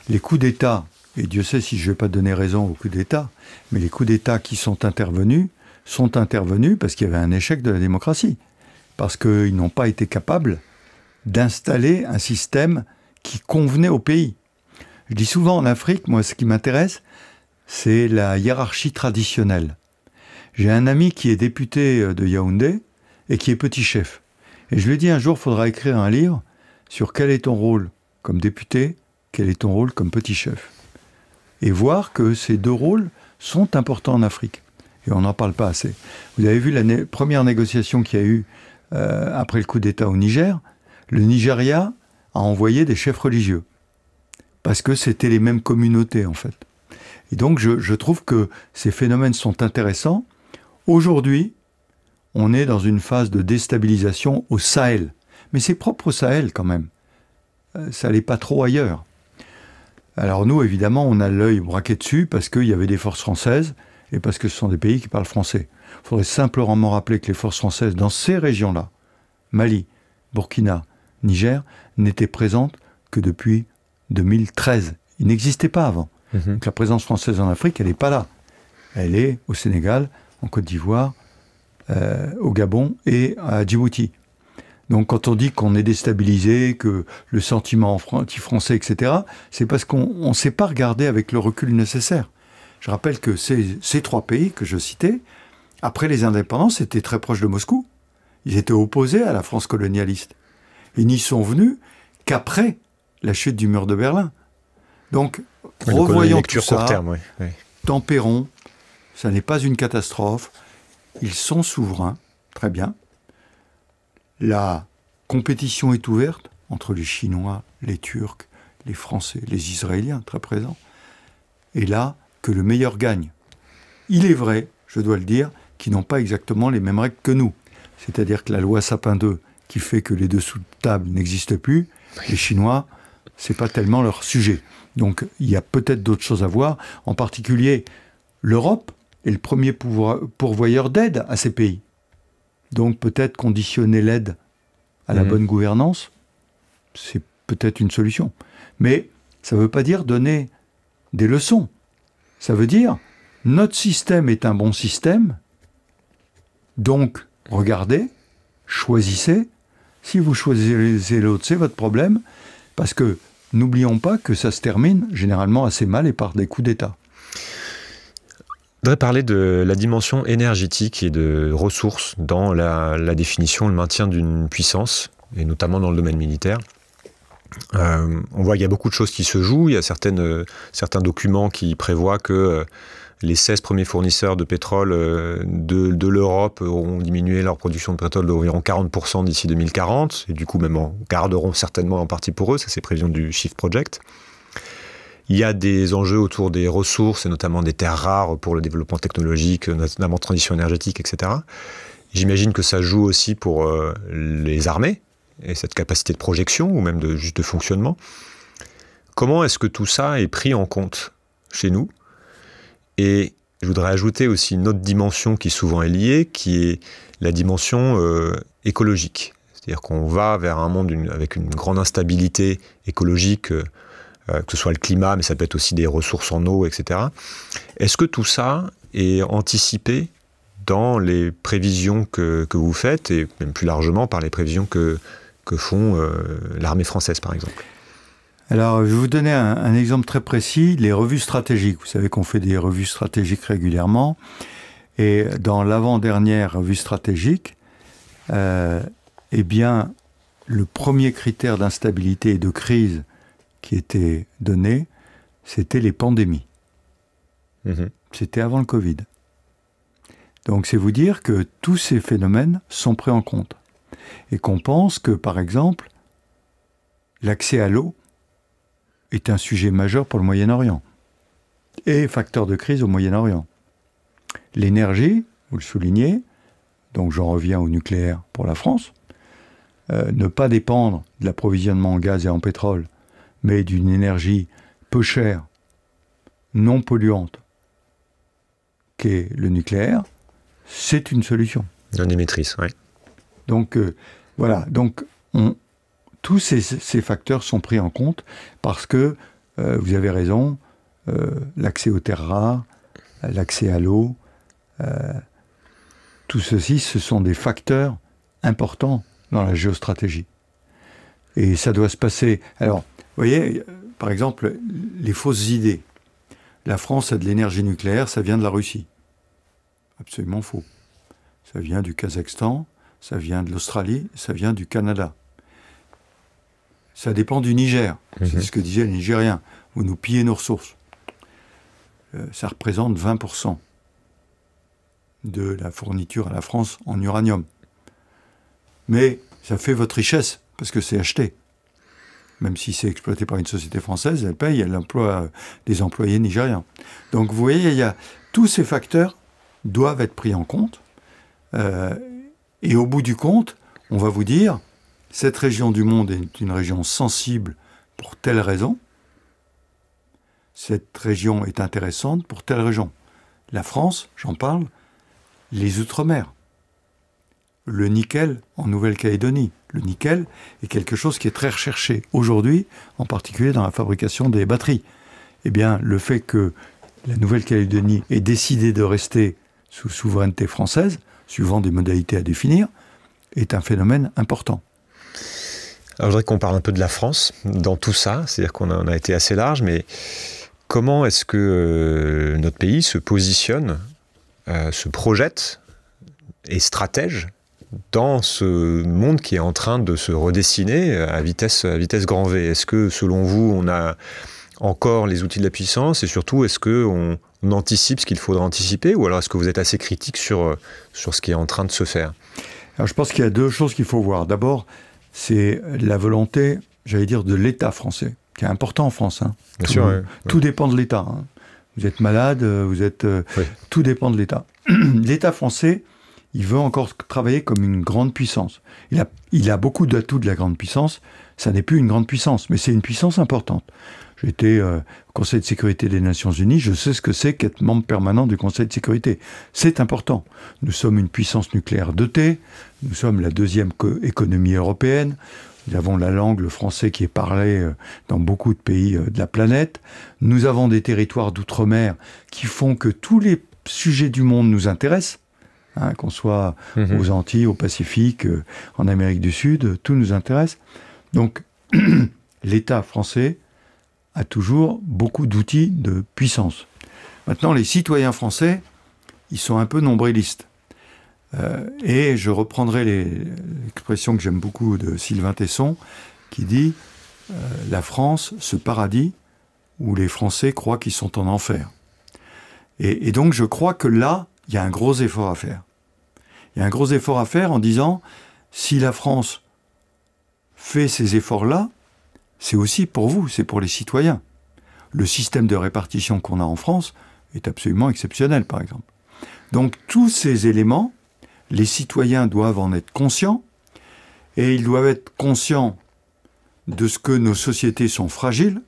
Les coups d'État, et Dieu sait si je ne vais pas donner raison aux coups d'État, mais les coups d'État qui sont intervenus sont intervenus parce qu'il y avait un échec de la démocratie, parce qu'ils n'ont pas été capables d'installer un système qui convenait au pays. Je dis souvent en Afrique, moi ce qui m'intéresse, c'est la hiérarchie traditionnelle. J'ai un ami qui est député euh, de Yaoundé et qui est petit chef. Et je lui dis un jour, il faudra écrire un livre sur quel est ton rôle comme député, quel est ton rôle comme petit chef. Et voir que ces deux rôles sont importants en Afrique. Et on n'en parle pas assez. Vous avez vu la première négociation qu'il y a eu euh, après le coup d'État au Niger. Le Nigeria à envoyer des chefs religieux. Parce que c'était les mêmes communautés, en fait. Et donc, je, trouve que ces phénomènes sont intéressants. Aujourd'hui, on est dans une phase de déstabilisation au Sahel. Mais c'est propre au Sahel, quand même. Euh, ça n'est pas trop ailleurs. Alors nous, évidemment, on a l'œil braqué dessus parce qu'il y avait des forces françaises et parce que ce sont des pays qui parlent français. Il faudrait simplement rappeler que les forces françaises dans ces régions-là, Mali, Burkina, Niger, n'était présente que depuis 2013. Il n'existait pas avant. Mhm. Donc la présence française en Afrique, elle n'est pas là. Elle est au Sénégal, en Côte d'Ivoire, euh, au Gabon et à Djibouti. Donc quand on dit qu'on est déstabilisé, que le sentiment anti-français, etc., c'est parce qu'on ne sait pas regardé avec le recul nécessaire. Je rappelle que ces trois pays que je citais, après les indépendances, étaient très proches de Moscou. Ils étaient opposés à la France colonialiste ils n'y sont venus qu'après la chute du mur de Berlin. Donc, revoyons tout ça, tempérons, ça n'est pas une catastrophe, ils sont souverains, très bien. La compétition est ouverte entre les Chinois, les Turcs, les Français, les Israéliens, très présents. Et là, que le meilleur gagne. Il est vrai, je dois le dire, qu'ils n'ont pas exactement les mêmes règles que nous. C'est-à-dire que la loi Sapin 2, qui fait que les dessous de table n'existe plus. Les Chinois, c'est pas tellement leur sujet. Donc il y a peut-être d'autres choses à voir, en particulier l'Europe est le premier pourvoyeur d'aide à ces pays. Donc peut-être conditionner l'aide à la mmh. bonne gouvernance, c'est peut-être une solution. Mais ça ne veut pas dire donner des leçons. Ça veut dire notre système est un bon système, donc regardez, choisissez, si vous choisissez l'autre, c'est votre problème, parce que n'oublions pas que ça se termine généralement assez mal et par des coups d'État. Je voudrais parler de la dimension énergétique et de ressources dans la, la définition, le maintien d'une puissance, et notamment dans le domaine militaire. Euh, on voit qu'il y a beaucoup de choses qui se jouent, il y a certaines, euh, certains documents qui prévoient que... Euh, les 16 premiers fournisseurs de pétrole euh, de, l'Europe auront diminué leur production de pétrole d'environ 40% d'ici 2040, et du coup même en garderont certainement en partie pour eux, ça c'est prévision du Shift Project. Il y a des enjeux autour des ressources, et notamment des terres rares pour le développement technologique, notamment transition énergétique, etc. J'imagine que ça joue aussi pour euh, les armées, et cette capacité de projection, ou même de, juste de fonctionnement. Comment est-ce que tout ça est pris en compte chez nous et je voudrais ajouter aussi une autre dimension qui souvent est liée, qui est la dimension euh, écologique. C'est-à-dire qu'on va vers un monde avec une grande instabilité écologique, euh, euh, que ce soit le climat, mais ça peut être aussi des ressources en eau, etc. Est-ce que tout ça est anticipé dans les prévisions que, vous faites, et même plus largement par les prévisions que, font l'armée française, par exemple alors, je vais vous donner un, exemple très précis, les revues stratégiques. Vous savez qu'on fait des revues stratégiques régulièrement. Et dans l'avant-dernière revue stratégique, euh, eh bien, le premier critère d'instabilité et de crise qui était donné, c'était les pandémies. Mmh c'était avant le Covid. Donc c'est vous dire que tous ces phénomènes sont pris en compte. Et qu'on pense que, par exemple, l'accès à l'eau est un sujet majeur pour le Moyen-Orient et facteur de crise au Moyen-Orient. L'énergie, vous le soulignez, donc j'en reviens au nucléaire pour la France, euh, ne pas dépendre de l'approvisionnement en gaz et en pétrole, mais d'une énergie peu chère, non polluante, qu'est le nucléaire, c'est une solution. Non émettrice, oui. Donc euh, voilà, donc on, tous ces, facteurs sont pris en compte parce que, euh, vous avez raison, euh, l'accès aux terres rares, l'accès à l'eau, euh, tout ceci, ce sont des facteurs importants dans la géostratégie. Et ça doit se passer. Alors, vous voyez, par exemple, les fausses idées. La France a de l'énergie nucléaire, ça vient de la Russie. Absolument faux. Ça vient du Kazakhstan, ça vient de l'Australie, ça vient du Canada ça dépend du Niger. C'est mhm. ce que disait le Nigérien. Vous nous pillez nos ressources. Euh, ça représente 20% de la fourniture à la France en uranium. Mais ça fait votre richesse, parce que c'est acheté. Même si c'est exploité par une société française, elle paye, elle emploie euh, des employés nigériens. Donc vous voyez, il y a, tous ces facteurs doivent être pris en compte. Euh, et au bout du compte, on va vous dire, cette région du monde est une région sensible pour telle raison, cette région est intéressante pour telle région. La France, j'en parle, les Outre-mer, le nickel en Nouvelle-Calédonie. Le nickel est quelque chose qui est très recherché aujourd'hui, en particulier dans la fabrication des batteries. Eh bien, le fait que la Nouvelle-Calédonie ait décidé de rester sous souveraineté française, suivant des modalités à définir, est un phénomène important. Alors, je voudrais qu'on parle un peu de la France dans tout ça, c'est-à-dire qu'on a, été assez large, mais comment est-ce que euh, notre pays se positionne, euh, se projette et stratège dans ce monde qui est en train de se redessiner euh, à vitesse, à vitesse grand V Est-ce que, selon vous, on a encore les outils de la puissance et surtout, est-ce qu'on on anticipe ce qu'il faudra anticiper ou alors est-ce que vous êtes assez critique sur, sur ce qui est en train de se faire alors, Je pense qu'il y a deux choses qu'il faut voir. D'abord, c'est la volonté, j'allais dire, de l'État français, qui est important en France. Hein. Bien tout, sûr, tout dépend de l'État. Hein. Vous êtes malade, euh, vous êtes. Euh, tout dépend de l'État. L'État français, il veut encore travailler comme une grande puissance. Il il a beaucoup d'atouts de la grande puissance. Ça n'est plus une grande puissance, mais c'est une puissance importante. J'étais euh, au Conseil de sécurité des Nations Unies, je sais ce que c'est qu'être membre permanent du Conseil de sécurité. C'est important. Nous sommes une puissance nucléaire dotée, nous sommes la deuxième économie européenne, nous avons la langue, le français qui est parlé euh, dans beaucoup de pays euh, de la planète, nous avons des territoires d'outre-mer qui font que tous les sujets du monde nous intéressent. Hein, qu'on soit mhm. aux Antilles, au Pacifique, en Amérique du Sud, tout nous intéresse. Donc, l'État français a toujours beaucoup d'outils de puissance. Maintenant, les citoyens français, ils sont un peu nombrilistes. Euh, et je reprendrai l'expression que j'aime beaucoup de Sylvain Tesson, qui dit euh, La France, ce paradis où les Français croient qu'ils sont en enfer. et donc je crois que là, il y a un gros effort à faire. Il y a un gros effort à faire en disant, si la France fait ces efforts-là, c'est aussi pour vous, c'est pour les citoyens. Le système de répartition qu'on a en France est absolument exceptionnel, par exemple. Donc tous ces éléments, les citoyens doivent en être conscients, et ils doivent être conscients de ce que nos sociétés sont fragiles,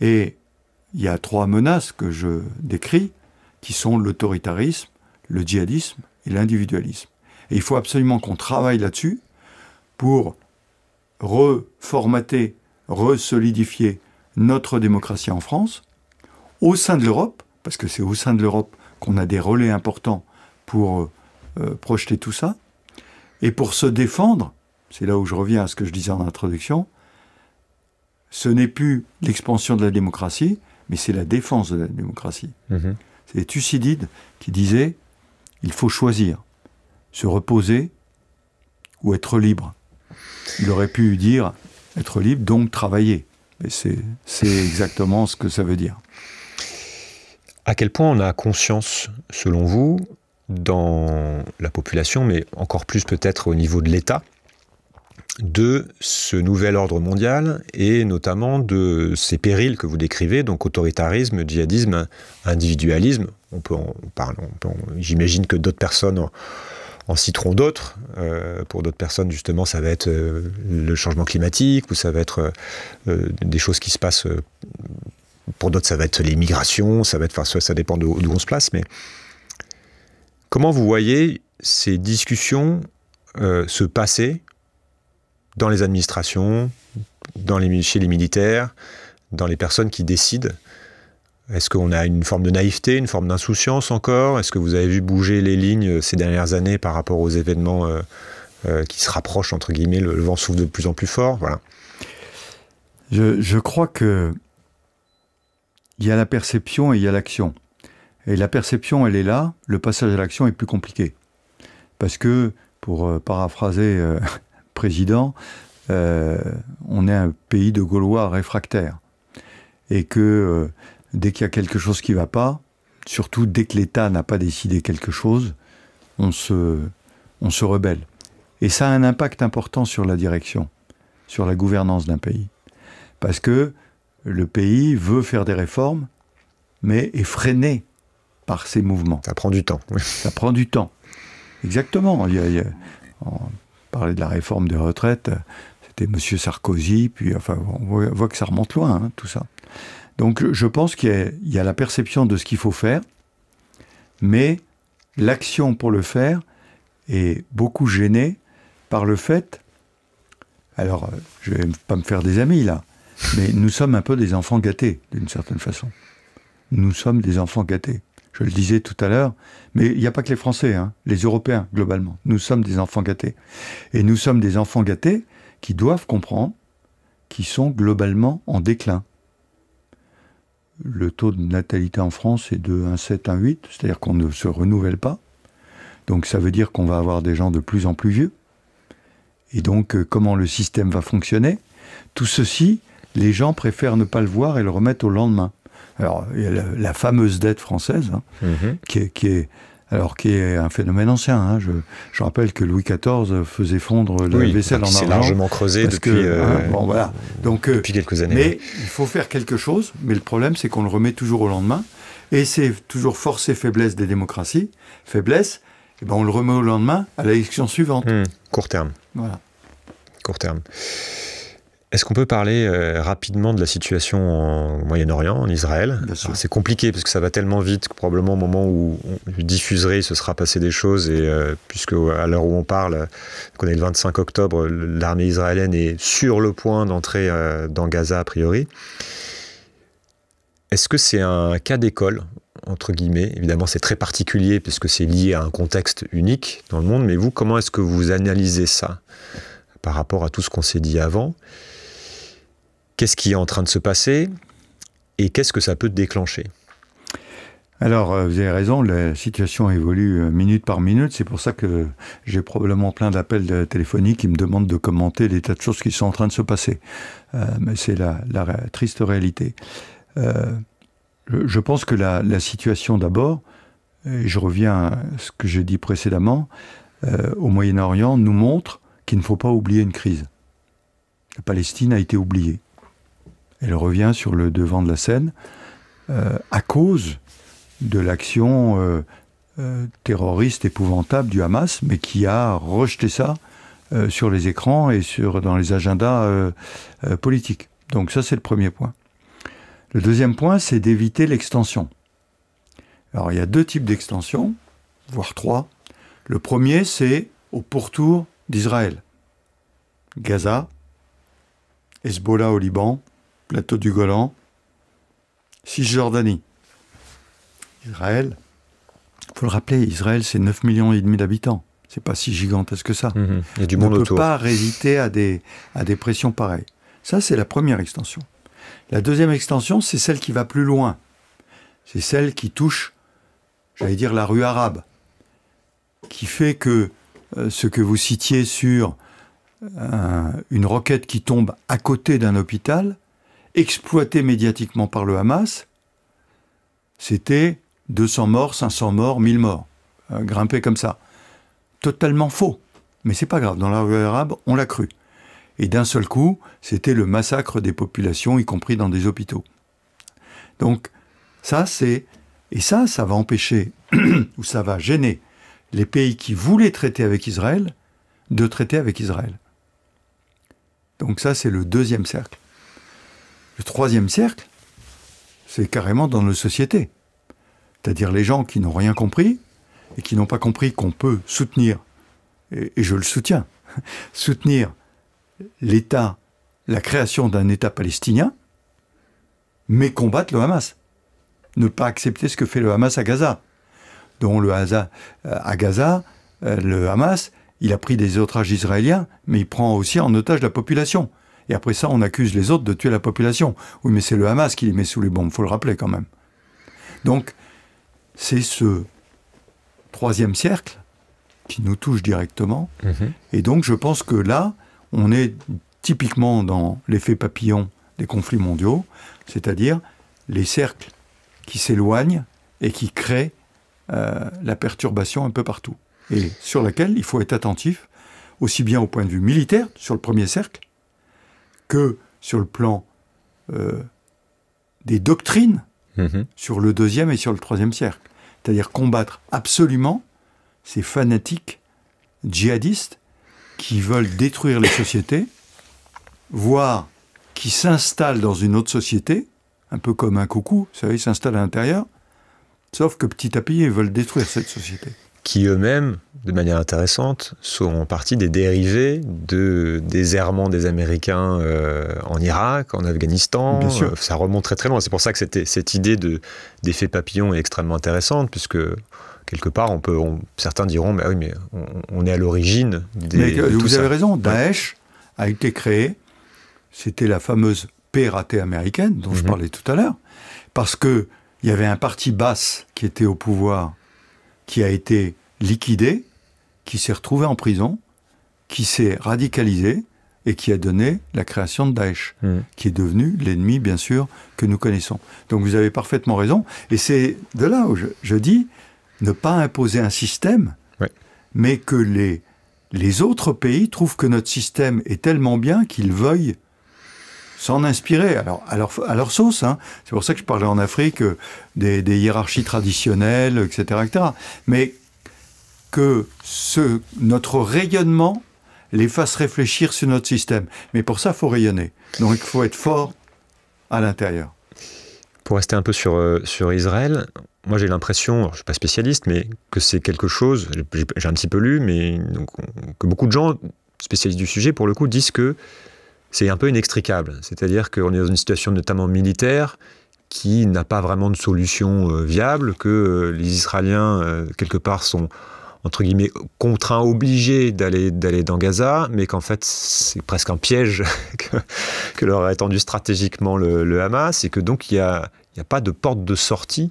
et il y a trois menaces que je décris, qui sont l'autoritarisme, le djihadisme et l'individualisme. Et il faut absolument qu'on travaille là-dessus pour reformater, resolidifier notre démocratie en France, au sein de l'Europe, parce que c'est au sein de l'Europe qu'on a des relais importants pour euh, projeter tout ça, et pour se défendre, c'est là où je reviens à ce que je disais en introduction, ce n'est plus l'expansion de la démocratie, mais c'est la défense de la démocratie. Mhm. C'est Thucydide qui disait, il faut choisir, se reposer ou être libre. Il aurait pu dire être libre, donc travailler. Mais c'est exactement ce que ça veut dire. À quel point on a conscience, selon vous, dans la population, mais encore plus peut-être au niveau de l'État, de ce nouvel ordre mondial et notamment de ces périls que vous décrivez, donc autoritarisme, djihadisme, individualisme. On peut, en parler, j'imagine que d'autres personnes en citeront d'autres. Euh, pour d'autres personnes, justement, ça va être euh, le changement climatique ou ça va être euh, des choses qui se passent. pour d'autres, ça va être les migrations, ça va être. Enfin, ça, dépend d'où on se place. Mais comment vous voyez ces discussions se passer dans les administrations, dans chez les militaires, dans les personnes qui décident est-ce qu'on a une forme de naïveté, une forme d'insouciance encore Est-ce que vous avez vu bouger les lignes euh, ces dernières années par rapport aux événements euh, euh, qui se rapprochent, entre guillemets, le, vent souffle de plus en plus fort voilà. je, crois que il y a la perception et il y a l'action. Et la perception, elle est là, le passage à l'action est plus compliqué. Parce que, pour paraphraser président, on est un pays de Gaulois réfractaires. Et que dès qu'il y a quelque chose qui ne va pas, surtout dès que l'État n'a pas décidé quelque chose, on se, on se rebelle. Et ça a un impact important sur la direction, sur la gouvernance d'un pays. Parce que le pays veut faire des réformes, mais est freiné par ces mouvements. Ça prend du temps. Ça prend du temps. Exactement. Il y on parlait de la réforme des retraites, c'était M. Sarkozy, puis enfin, on voit, que ça remonte loin, hein, tout ça. Donc euh, je pense qu'il y, a la perception de ce qu'il faut faire, mais l'action pour le faire est beaucoup gênée par le fait, alors euh, je ne vais pas me faire des amis là, mais nous sommes un peu des enfants gâtés d'une certaine façon. Nous sommes des enfants gâtés. Je le disais tout à l'heure, mais il n'y a pas que les Français, hein, les Européens globalement. Nous sommes des enfants gâtés. Et nous sommes des enfants gâtés qui doivent comprendre qu'ils sont globalement en déclin le taux de natalité en France est de 1,7, 1,8, c'est-à-dire qu'on ne se renouvelle pas. Donc ça veut dire qu'on va avoir des gens de plus en plus vieux. Et donc euh, comment le système va fonctionner Tout ceci, les gens préfèrent ne pas le voir et le remettre au lendemain. Alors, il y a la, fameuse dette française, hein, mm-hmm. qui, est, alors qui est un phénomène ancien. Hein. Je, rappelle que Louis XIV faisait fondre la vaisselle en argent. largement creusé depuis, hein, euh, voilà. Donc, euh, depuis quelques années. Mais il faut faire quelque chose, mais le problème c'est qu'on le remet toujours au lendemain, et c'est toujours force et faiblesse des démocraties. Faiblesse, Et eh ben on le remet au lendemain à l'élection suivante. Hmm. court terme. Voilà. Court terme. Est-ce qu'on peut parler euh, rapidement de la situation en Moyen-Orient, en Israël C'est compliqué parce que ça va tellement vite que probablement au moment où diffuserait, il ce sera passé des choses. Et euh, puisque euh, à l'heure où on parle, qu'on est le 25 octobre, l'armée israélienne est sur le point d'entrer dans Gaza a priori. Est-ce que c'est un cas d'école entre guillemets. Évidemment, c'est très particulier puisque c'est lié à un contexte unique dans le monde. Mais vous, comment est-ce que vous analysez ça par rapport à tout ce qu'on s'est dit avant Qu'est-ce qui est en train de se passer et qu'est-ce que ça peut déclencher alors, euh, vous avez raison, la situation évolue euh, minute par minute. C'est pour ça que j'ai probablement plein d'appels téléphoniques qui me demandent de commenter des tas de choses qui sont en train de se passer. Euh, mais c'est la, triste réalité. je pense que la, situation d'abord, et je reviens à ce que j'ai dit précédemment, au Moyen-Orient nous montre qu'il ne faut pas oublier une crise. La Palestine a été oubliée. Elle revient sur le devant de la scène euh, à cause de l'action euh, euh, terroriste épouvantable du Hamas, mais qui a rejeté ça sur les écrans et sur, dans les agendas politiques. Donc ça, c'est le premier point. Le deuxième point, c'est d'éviter l'extension. Alors il y a deux types d'extension, voire trois. Le premier, c'est au pourtour d'Israël. Gaza, Hezbollah au Liban, plateau du Golan, Cisjordanie, Israël. Il faut le rappeler, Israël, c'est 9 millions et demi d'habitants. C'est pas si gigantesque que ça. Mhm. On ne peut pas résister à des, à des pressions pareilles. Ça, c'est la première extension. La deuxième extension, c'est celle qui va plus loin. C'est celle qui touche, j'allais dire, la rue arabe, qui fait que euh, ce que vous citiez sur euh, une roquette qui tombe à côté d'un hôpital, exploité médiatiquement par le Hamas, c'était 200 morts, 500 morts, 1000 morts, euh, Grimper comme ça. Totalement faux. Mais c'est pas grave, dans la rue arabe, on l'a cru. Et d'un seul coup, c'était le massacre des populations, y compris dans des hôpitaux. Donc, ça, c'est. Et ça, ça va empêcher, ou ça va gêner, les pays qui voulaient traiter avec Israël, de traiter avec Israël. Donc, ça, c'est le deuxième cercle. Le troisième cercle, c'est carrément dans nos sociétés. C'est-à-dire les gens qui n'ont rien compris et qui n'ont pas compris qu'on peut soutenir, et, je le soutiens, soutenir l'État, la création d'un État palestinien, mais combattre le Hamas. Ne pas accepter ce que fait le Hamas à Gaza. Dont le Haza, euh, à Gaza, euh, le Hamas, il a pris des otages israéliens, mais il prend aussi en otage la population et après ça, on accuse les autres de tuer la population. Oui, mais c'est le Hamas qui les met sous les bombes, faut le rappeler quand même. Donc, c'est ce troisième cercle qui nous touche directement. Mhm. Et donc, je pense que là, on est typiquement dans l'effet papillon des conflits mondiaux, c'est-à-dire les cercles qui s'éloignent et qui créent euh, la perturbation un peu partout, et sur laquelle il faut être attentif, aussi bien au point de vue militaire, sur le premier cercle, que sur le plan euh, des doctrines, mhm. sur le deuxième et sur le troisième cercle. C'est-à-dire combattre absolument ces fanatiques djihadistes qui veulent détruire les sociétés, voire qui s'installent dans une autre société, un peu comme un coucou, vous savez, ils s'installent à l'intérieur, sauf que petit à petit, ils veulent détruire cette société qui eux-mêmes, de manière intéressante, sont en partie des dérivés de, des errements des Américains euh, en Irak, en Afghanistan. Bien sûr. Euh, ça remonte très très loin. C'est pour ça que cette idée d'effet papillon est extrêmement intéressante, puisque quelque part, on peut, certains diront, mais ah oui, mais on, est à l'origine des... Mais, euh, vous avez raison, Daesh a été créé, c'était la fameuse paix ratée américaine dont je mhm. parlais tout à l'heure, parce qu'il y avait un parti basse qui était au pouvoir qui a été liquidé, qui s'est retrouvé en prison, qui s'est radicalisé et qui a donné la création de Daesh, hmm. qui est devenu l'ennemi, bien sûr, que nous connaissons. Donc vous avez parfaitement raison. Et c'est de là où je, dis ne pas imposer un système, mais que les, les autres pays trouvent que notre système est tellement bien qu'ils veuillent s'en inspirer, alors à leur, sauce. Hein. C'est pour ça que je parlais en Afrique euh, des, hiérarchies traditionnelles, etc., etc. Mais que ce, notre rayonnement les fasse réfléchir sur notre système. Mais pour ça, il faut rayonner. Donc il faut être fort à l'intérieur. Pour rester un peu sur, euh, sur Israël, moi j'ai l'impression, je ne suis pas spécialiste, mais que c'est quelque chose, j'ai un petit peu lu, mais donc, que beaucoup de gens, spécialistes du sujet, pour le coup, disent que c'est un peu inextricable. C'est-à-dire qu'on est dans une situation notamment militaire qui n'a pas vraiment de solution euh, viable, que euh, les Israéliens, euh, quelque part, sont entre guillemets contraints, obligés d'aller dans Gaza, mais qu'en fait c'est presque un piège que, leur a étendu stratégiquement le, Hamas, et que donc il n'y a, a pas de porte de sortie.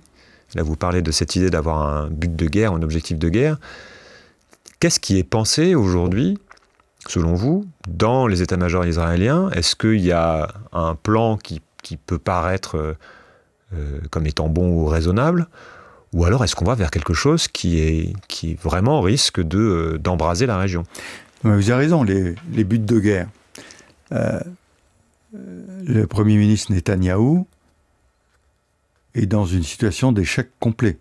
Là, vous parlez de cette idée d'avoir un but de guerre, un objectif de guerre. Qu'est-ce qui est pensé aujourd'hui, selon vous, dans les états-majors israéliens, est-ce qu'il y a un plan qui, peut paraître euh, euh, comme étant bon ou raisonnable ou alors est-ce qu'on va vers quelque chose qui, est, qui vraiment risque euh, d'embraser la région Vous avez raison, les, buts de guerre. le Premier ministre Netanyahou est dans une situation d'échec complet.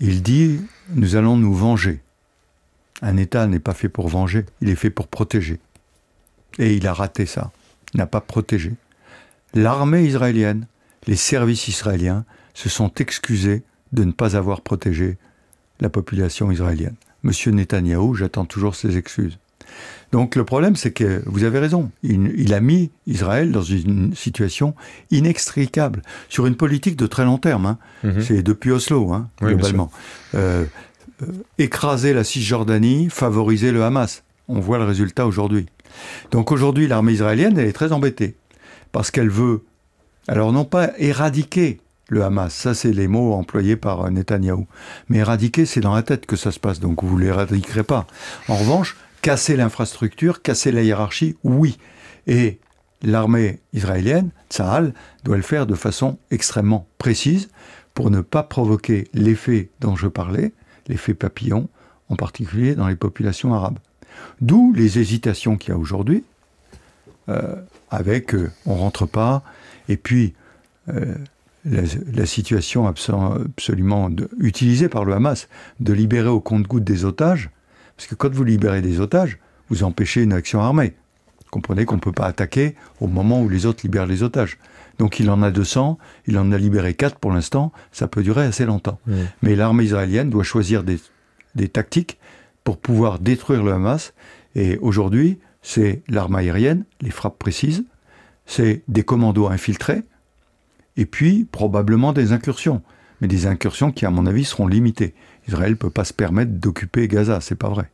Il dit, nous allons nous venger. Un État n'est pas fait pour venger, il est fait pour protéger. Et il a raté ça, il n'a pas protégé. L'armée israélienne, les services israéliens se sont excusés de ne pas avoir protégé la population israélienne. Monsieur Netanyahou, j'attends toujours ses excuses. Donc le problème, c'est que vous avez raison, il, a mis Israël dans une situation inextricable, sur une politique de très long terme. Hein. Mm-hmm. C'est depuis Oslo, hein, globalement. Euh, écraser la Cisjordanie, favoriser le Hamas. On voit le résultat aujourd'hui. Donc aujourd'hui, l'armée israélienne, elle est très embêtée. Parce qu'elle veut, alors non pas éradiquer le Hamas, ça c'est les mots employés par Netanyahou. Mais éradiquer, c'est dans la tête que ça se passe, donc vous ne l'éradiquerez pas. En revanche, casser l'infrastructure, casser la hiérarchie, oui. Et l'armée israélienne, Tsahal, doit le faire de façon extrêmement précise pour ne pas provoquer l'effet dont je parlais, l'effet papillon, en particulier dans les populations arabes. D'où les hésitations qu'il y a aujourd'hui, euh, avec euh, on rentre pas, et puis euh, la, situation absolument utilisée par le Hamas de libérer au compte-goutte des otages, parce que quand vous libérez des otages, vous empêchez une action armée. comprenez qu'on ne peut pas attaquer au moment où les autres libèrent les otages. Donc il en a 200, il en a libéré 4 pour l'instant, ça peut durer assez longtemps. Mais l'armée israélienne doit choisir des, tactiques pour pouvoir détruire le Hamas. Et aujourd'hui, c'est l'arme aérienne, les frappes précises, c'est des commandos infiltrés, et puis probablement des incursions. Mais des incursions qui, à mon avis, seront limitées. Israël ne peut pas se permettre d'occuper Gaza, c'est pas vrai.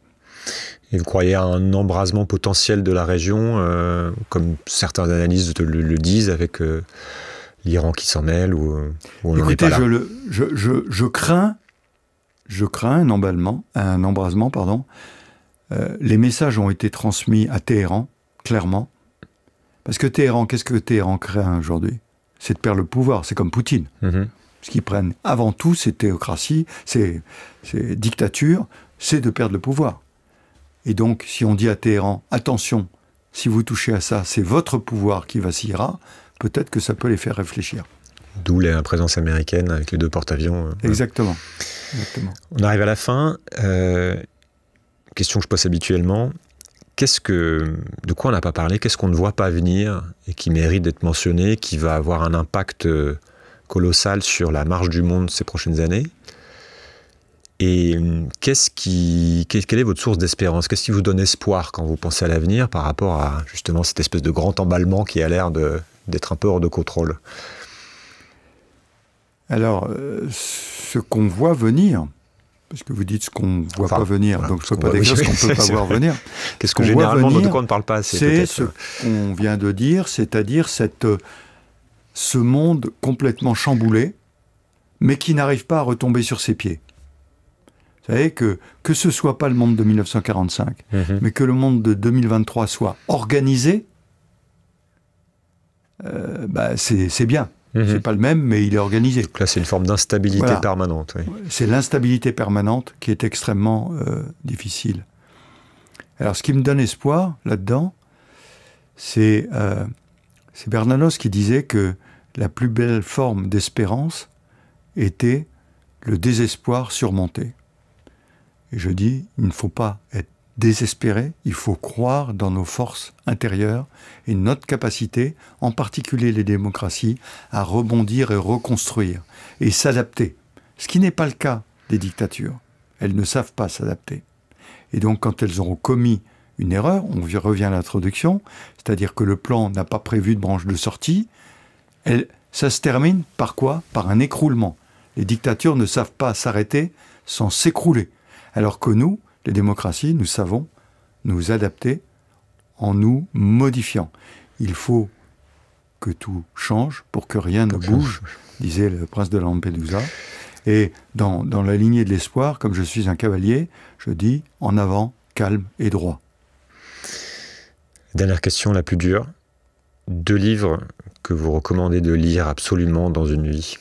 Et vous croyez à un embrasement potentiel de la région, euh, comme certains analystes le, disent, avec euh, l'Iran qui s'en mêle ou, Écoutez, Je, crains, je crains un emballement, un embrasement, pardon. Euh, les messages ont été transmis à Téhéran, clairement. Parce que Téhéran, qu'est-ce que Téhéran craint aujourd'hui C'est de perdre le pouvoir. C'est comme Poutine. Mhm. Ce qu'ils prennent avant tout, c'est théocratie, c'est dictature, c'est de perdre le pouvoir. Et donc, si on dit à Téhéran, attention, si vous touchez à ça, c'est votre pouvoir qui vacillera, peut-être que ça peut les faire réfléchir. D'où la présence américaine avec les deux porte-avions. Hein. Exactement. Exactement. On arrive à la fin. Euh, question que je pose habituellement. Qu'est-ce que, de quoi on n'a pas parlé Qu'est-ce qu'on ne voit pas venir et qui mérite d'être mentionné, qui va avoir un impact euh, colossal sur la marche du monde ces prochaines années et euh, qu'est-ce qui, quelle est votre source d'espérance Qu'est-ce qui vous donne espoir quand vous pensez à l'avenir par rapport à justement cette espèce de grand emballement qui a l'air d'être un peu hors de contrôle Alors, euh, ce qu'on voit venir, parce que vous dites ce qu'on ne voit pas venir, donc ce ne pas des choses qu'on ne peut pas voir venir. Qu'est-ce qu'on généralement, venir, on ne parle pas C'est ce euh, qu'on vient de dire, c'est-à-dire cette, ce monde complètement chamboulé, mais qui n'arrive pas à retomber sur ses pieds savez, que, que ce soit pas le monde de 1945, mhm. mais que le monde de 2023 soit organisé, euh, bah, c'est bien. Ce mhm. C'est pas le même, mais il est organisé. Donc là, c'est une forme d'instabilité permanente. C'est l'instabilité permanente qui est extrêmement euh, difficile. Alors, ce qui me donne espoir là-dedans, c'est euh, Bernanos qui disait que la plus belle forme d'espérance était le désespoir surmonté. Et je dis, il ne faut pas être désespéré, il faut croire dans nos forces intérieures et notre capacité, en particulier les démocraties, à rebondir et reconstruire et s'adapter. Ce qui n'est pas le cas des dictatures. Elles ne savent pas s'adapter. Et donc quand elles auront commis une erreur, on revient à l'introduction, c'est-à-dire que le plan n'a pas prévu de branche de sortie, ça se termine par quoi Par un écroulement. Les dictatures ne savent pas s'arrêter sans s'écrouler. Alors que nous, les démocraties, nous savons nous adapter en nous modifiant. Il faut que tout change pour que rien ne bouge, disait le prince de Lampedusa. Et dans, la lignée de l'espoir, comme je suis un cavalier, je dis en avant, calme et droit. Dernière question, la plus dure. Deux livres que vous recommandez de lire absolument dans une vie.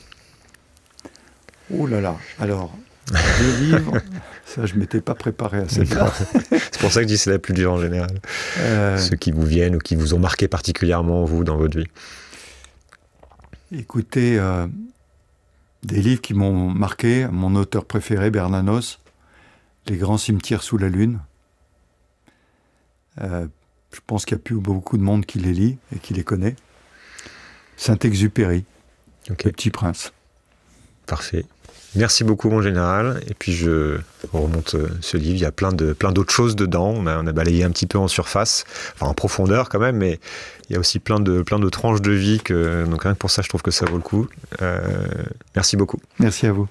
Oh là là, alors deux livres. Ça, je ne m'étais pas préparé à cette C'est pour ça que je dis c'est la plus dure en général. Euh. Ceux qui vous viennent ou qui vous ont marqué particulièrement, vous, dans votre vie. Écoutez, euh, des livres qui m'ont marqué, mon auteur préféré, Bernanos, Les grands cimetières sous la lune. Euh, je pense qu'il n'y a plus beaucoup de monde qui les lit et qui les connaît. Saint-Exupéry, Le Petit Prince. Parfait. Merci beaucoup, mon général. Et puis, je remonte euh, ce livre. Il y a plein de plein d'autres choses dedans. On a, balayé un petit peu en surface, enfin en profondeur quand même, mais il y a aussi plein de plein de tranches de vie que donc rien que pour ça, je trouve que ça vaut le coup. Euh, merci beaucoup. Merci à vous.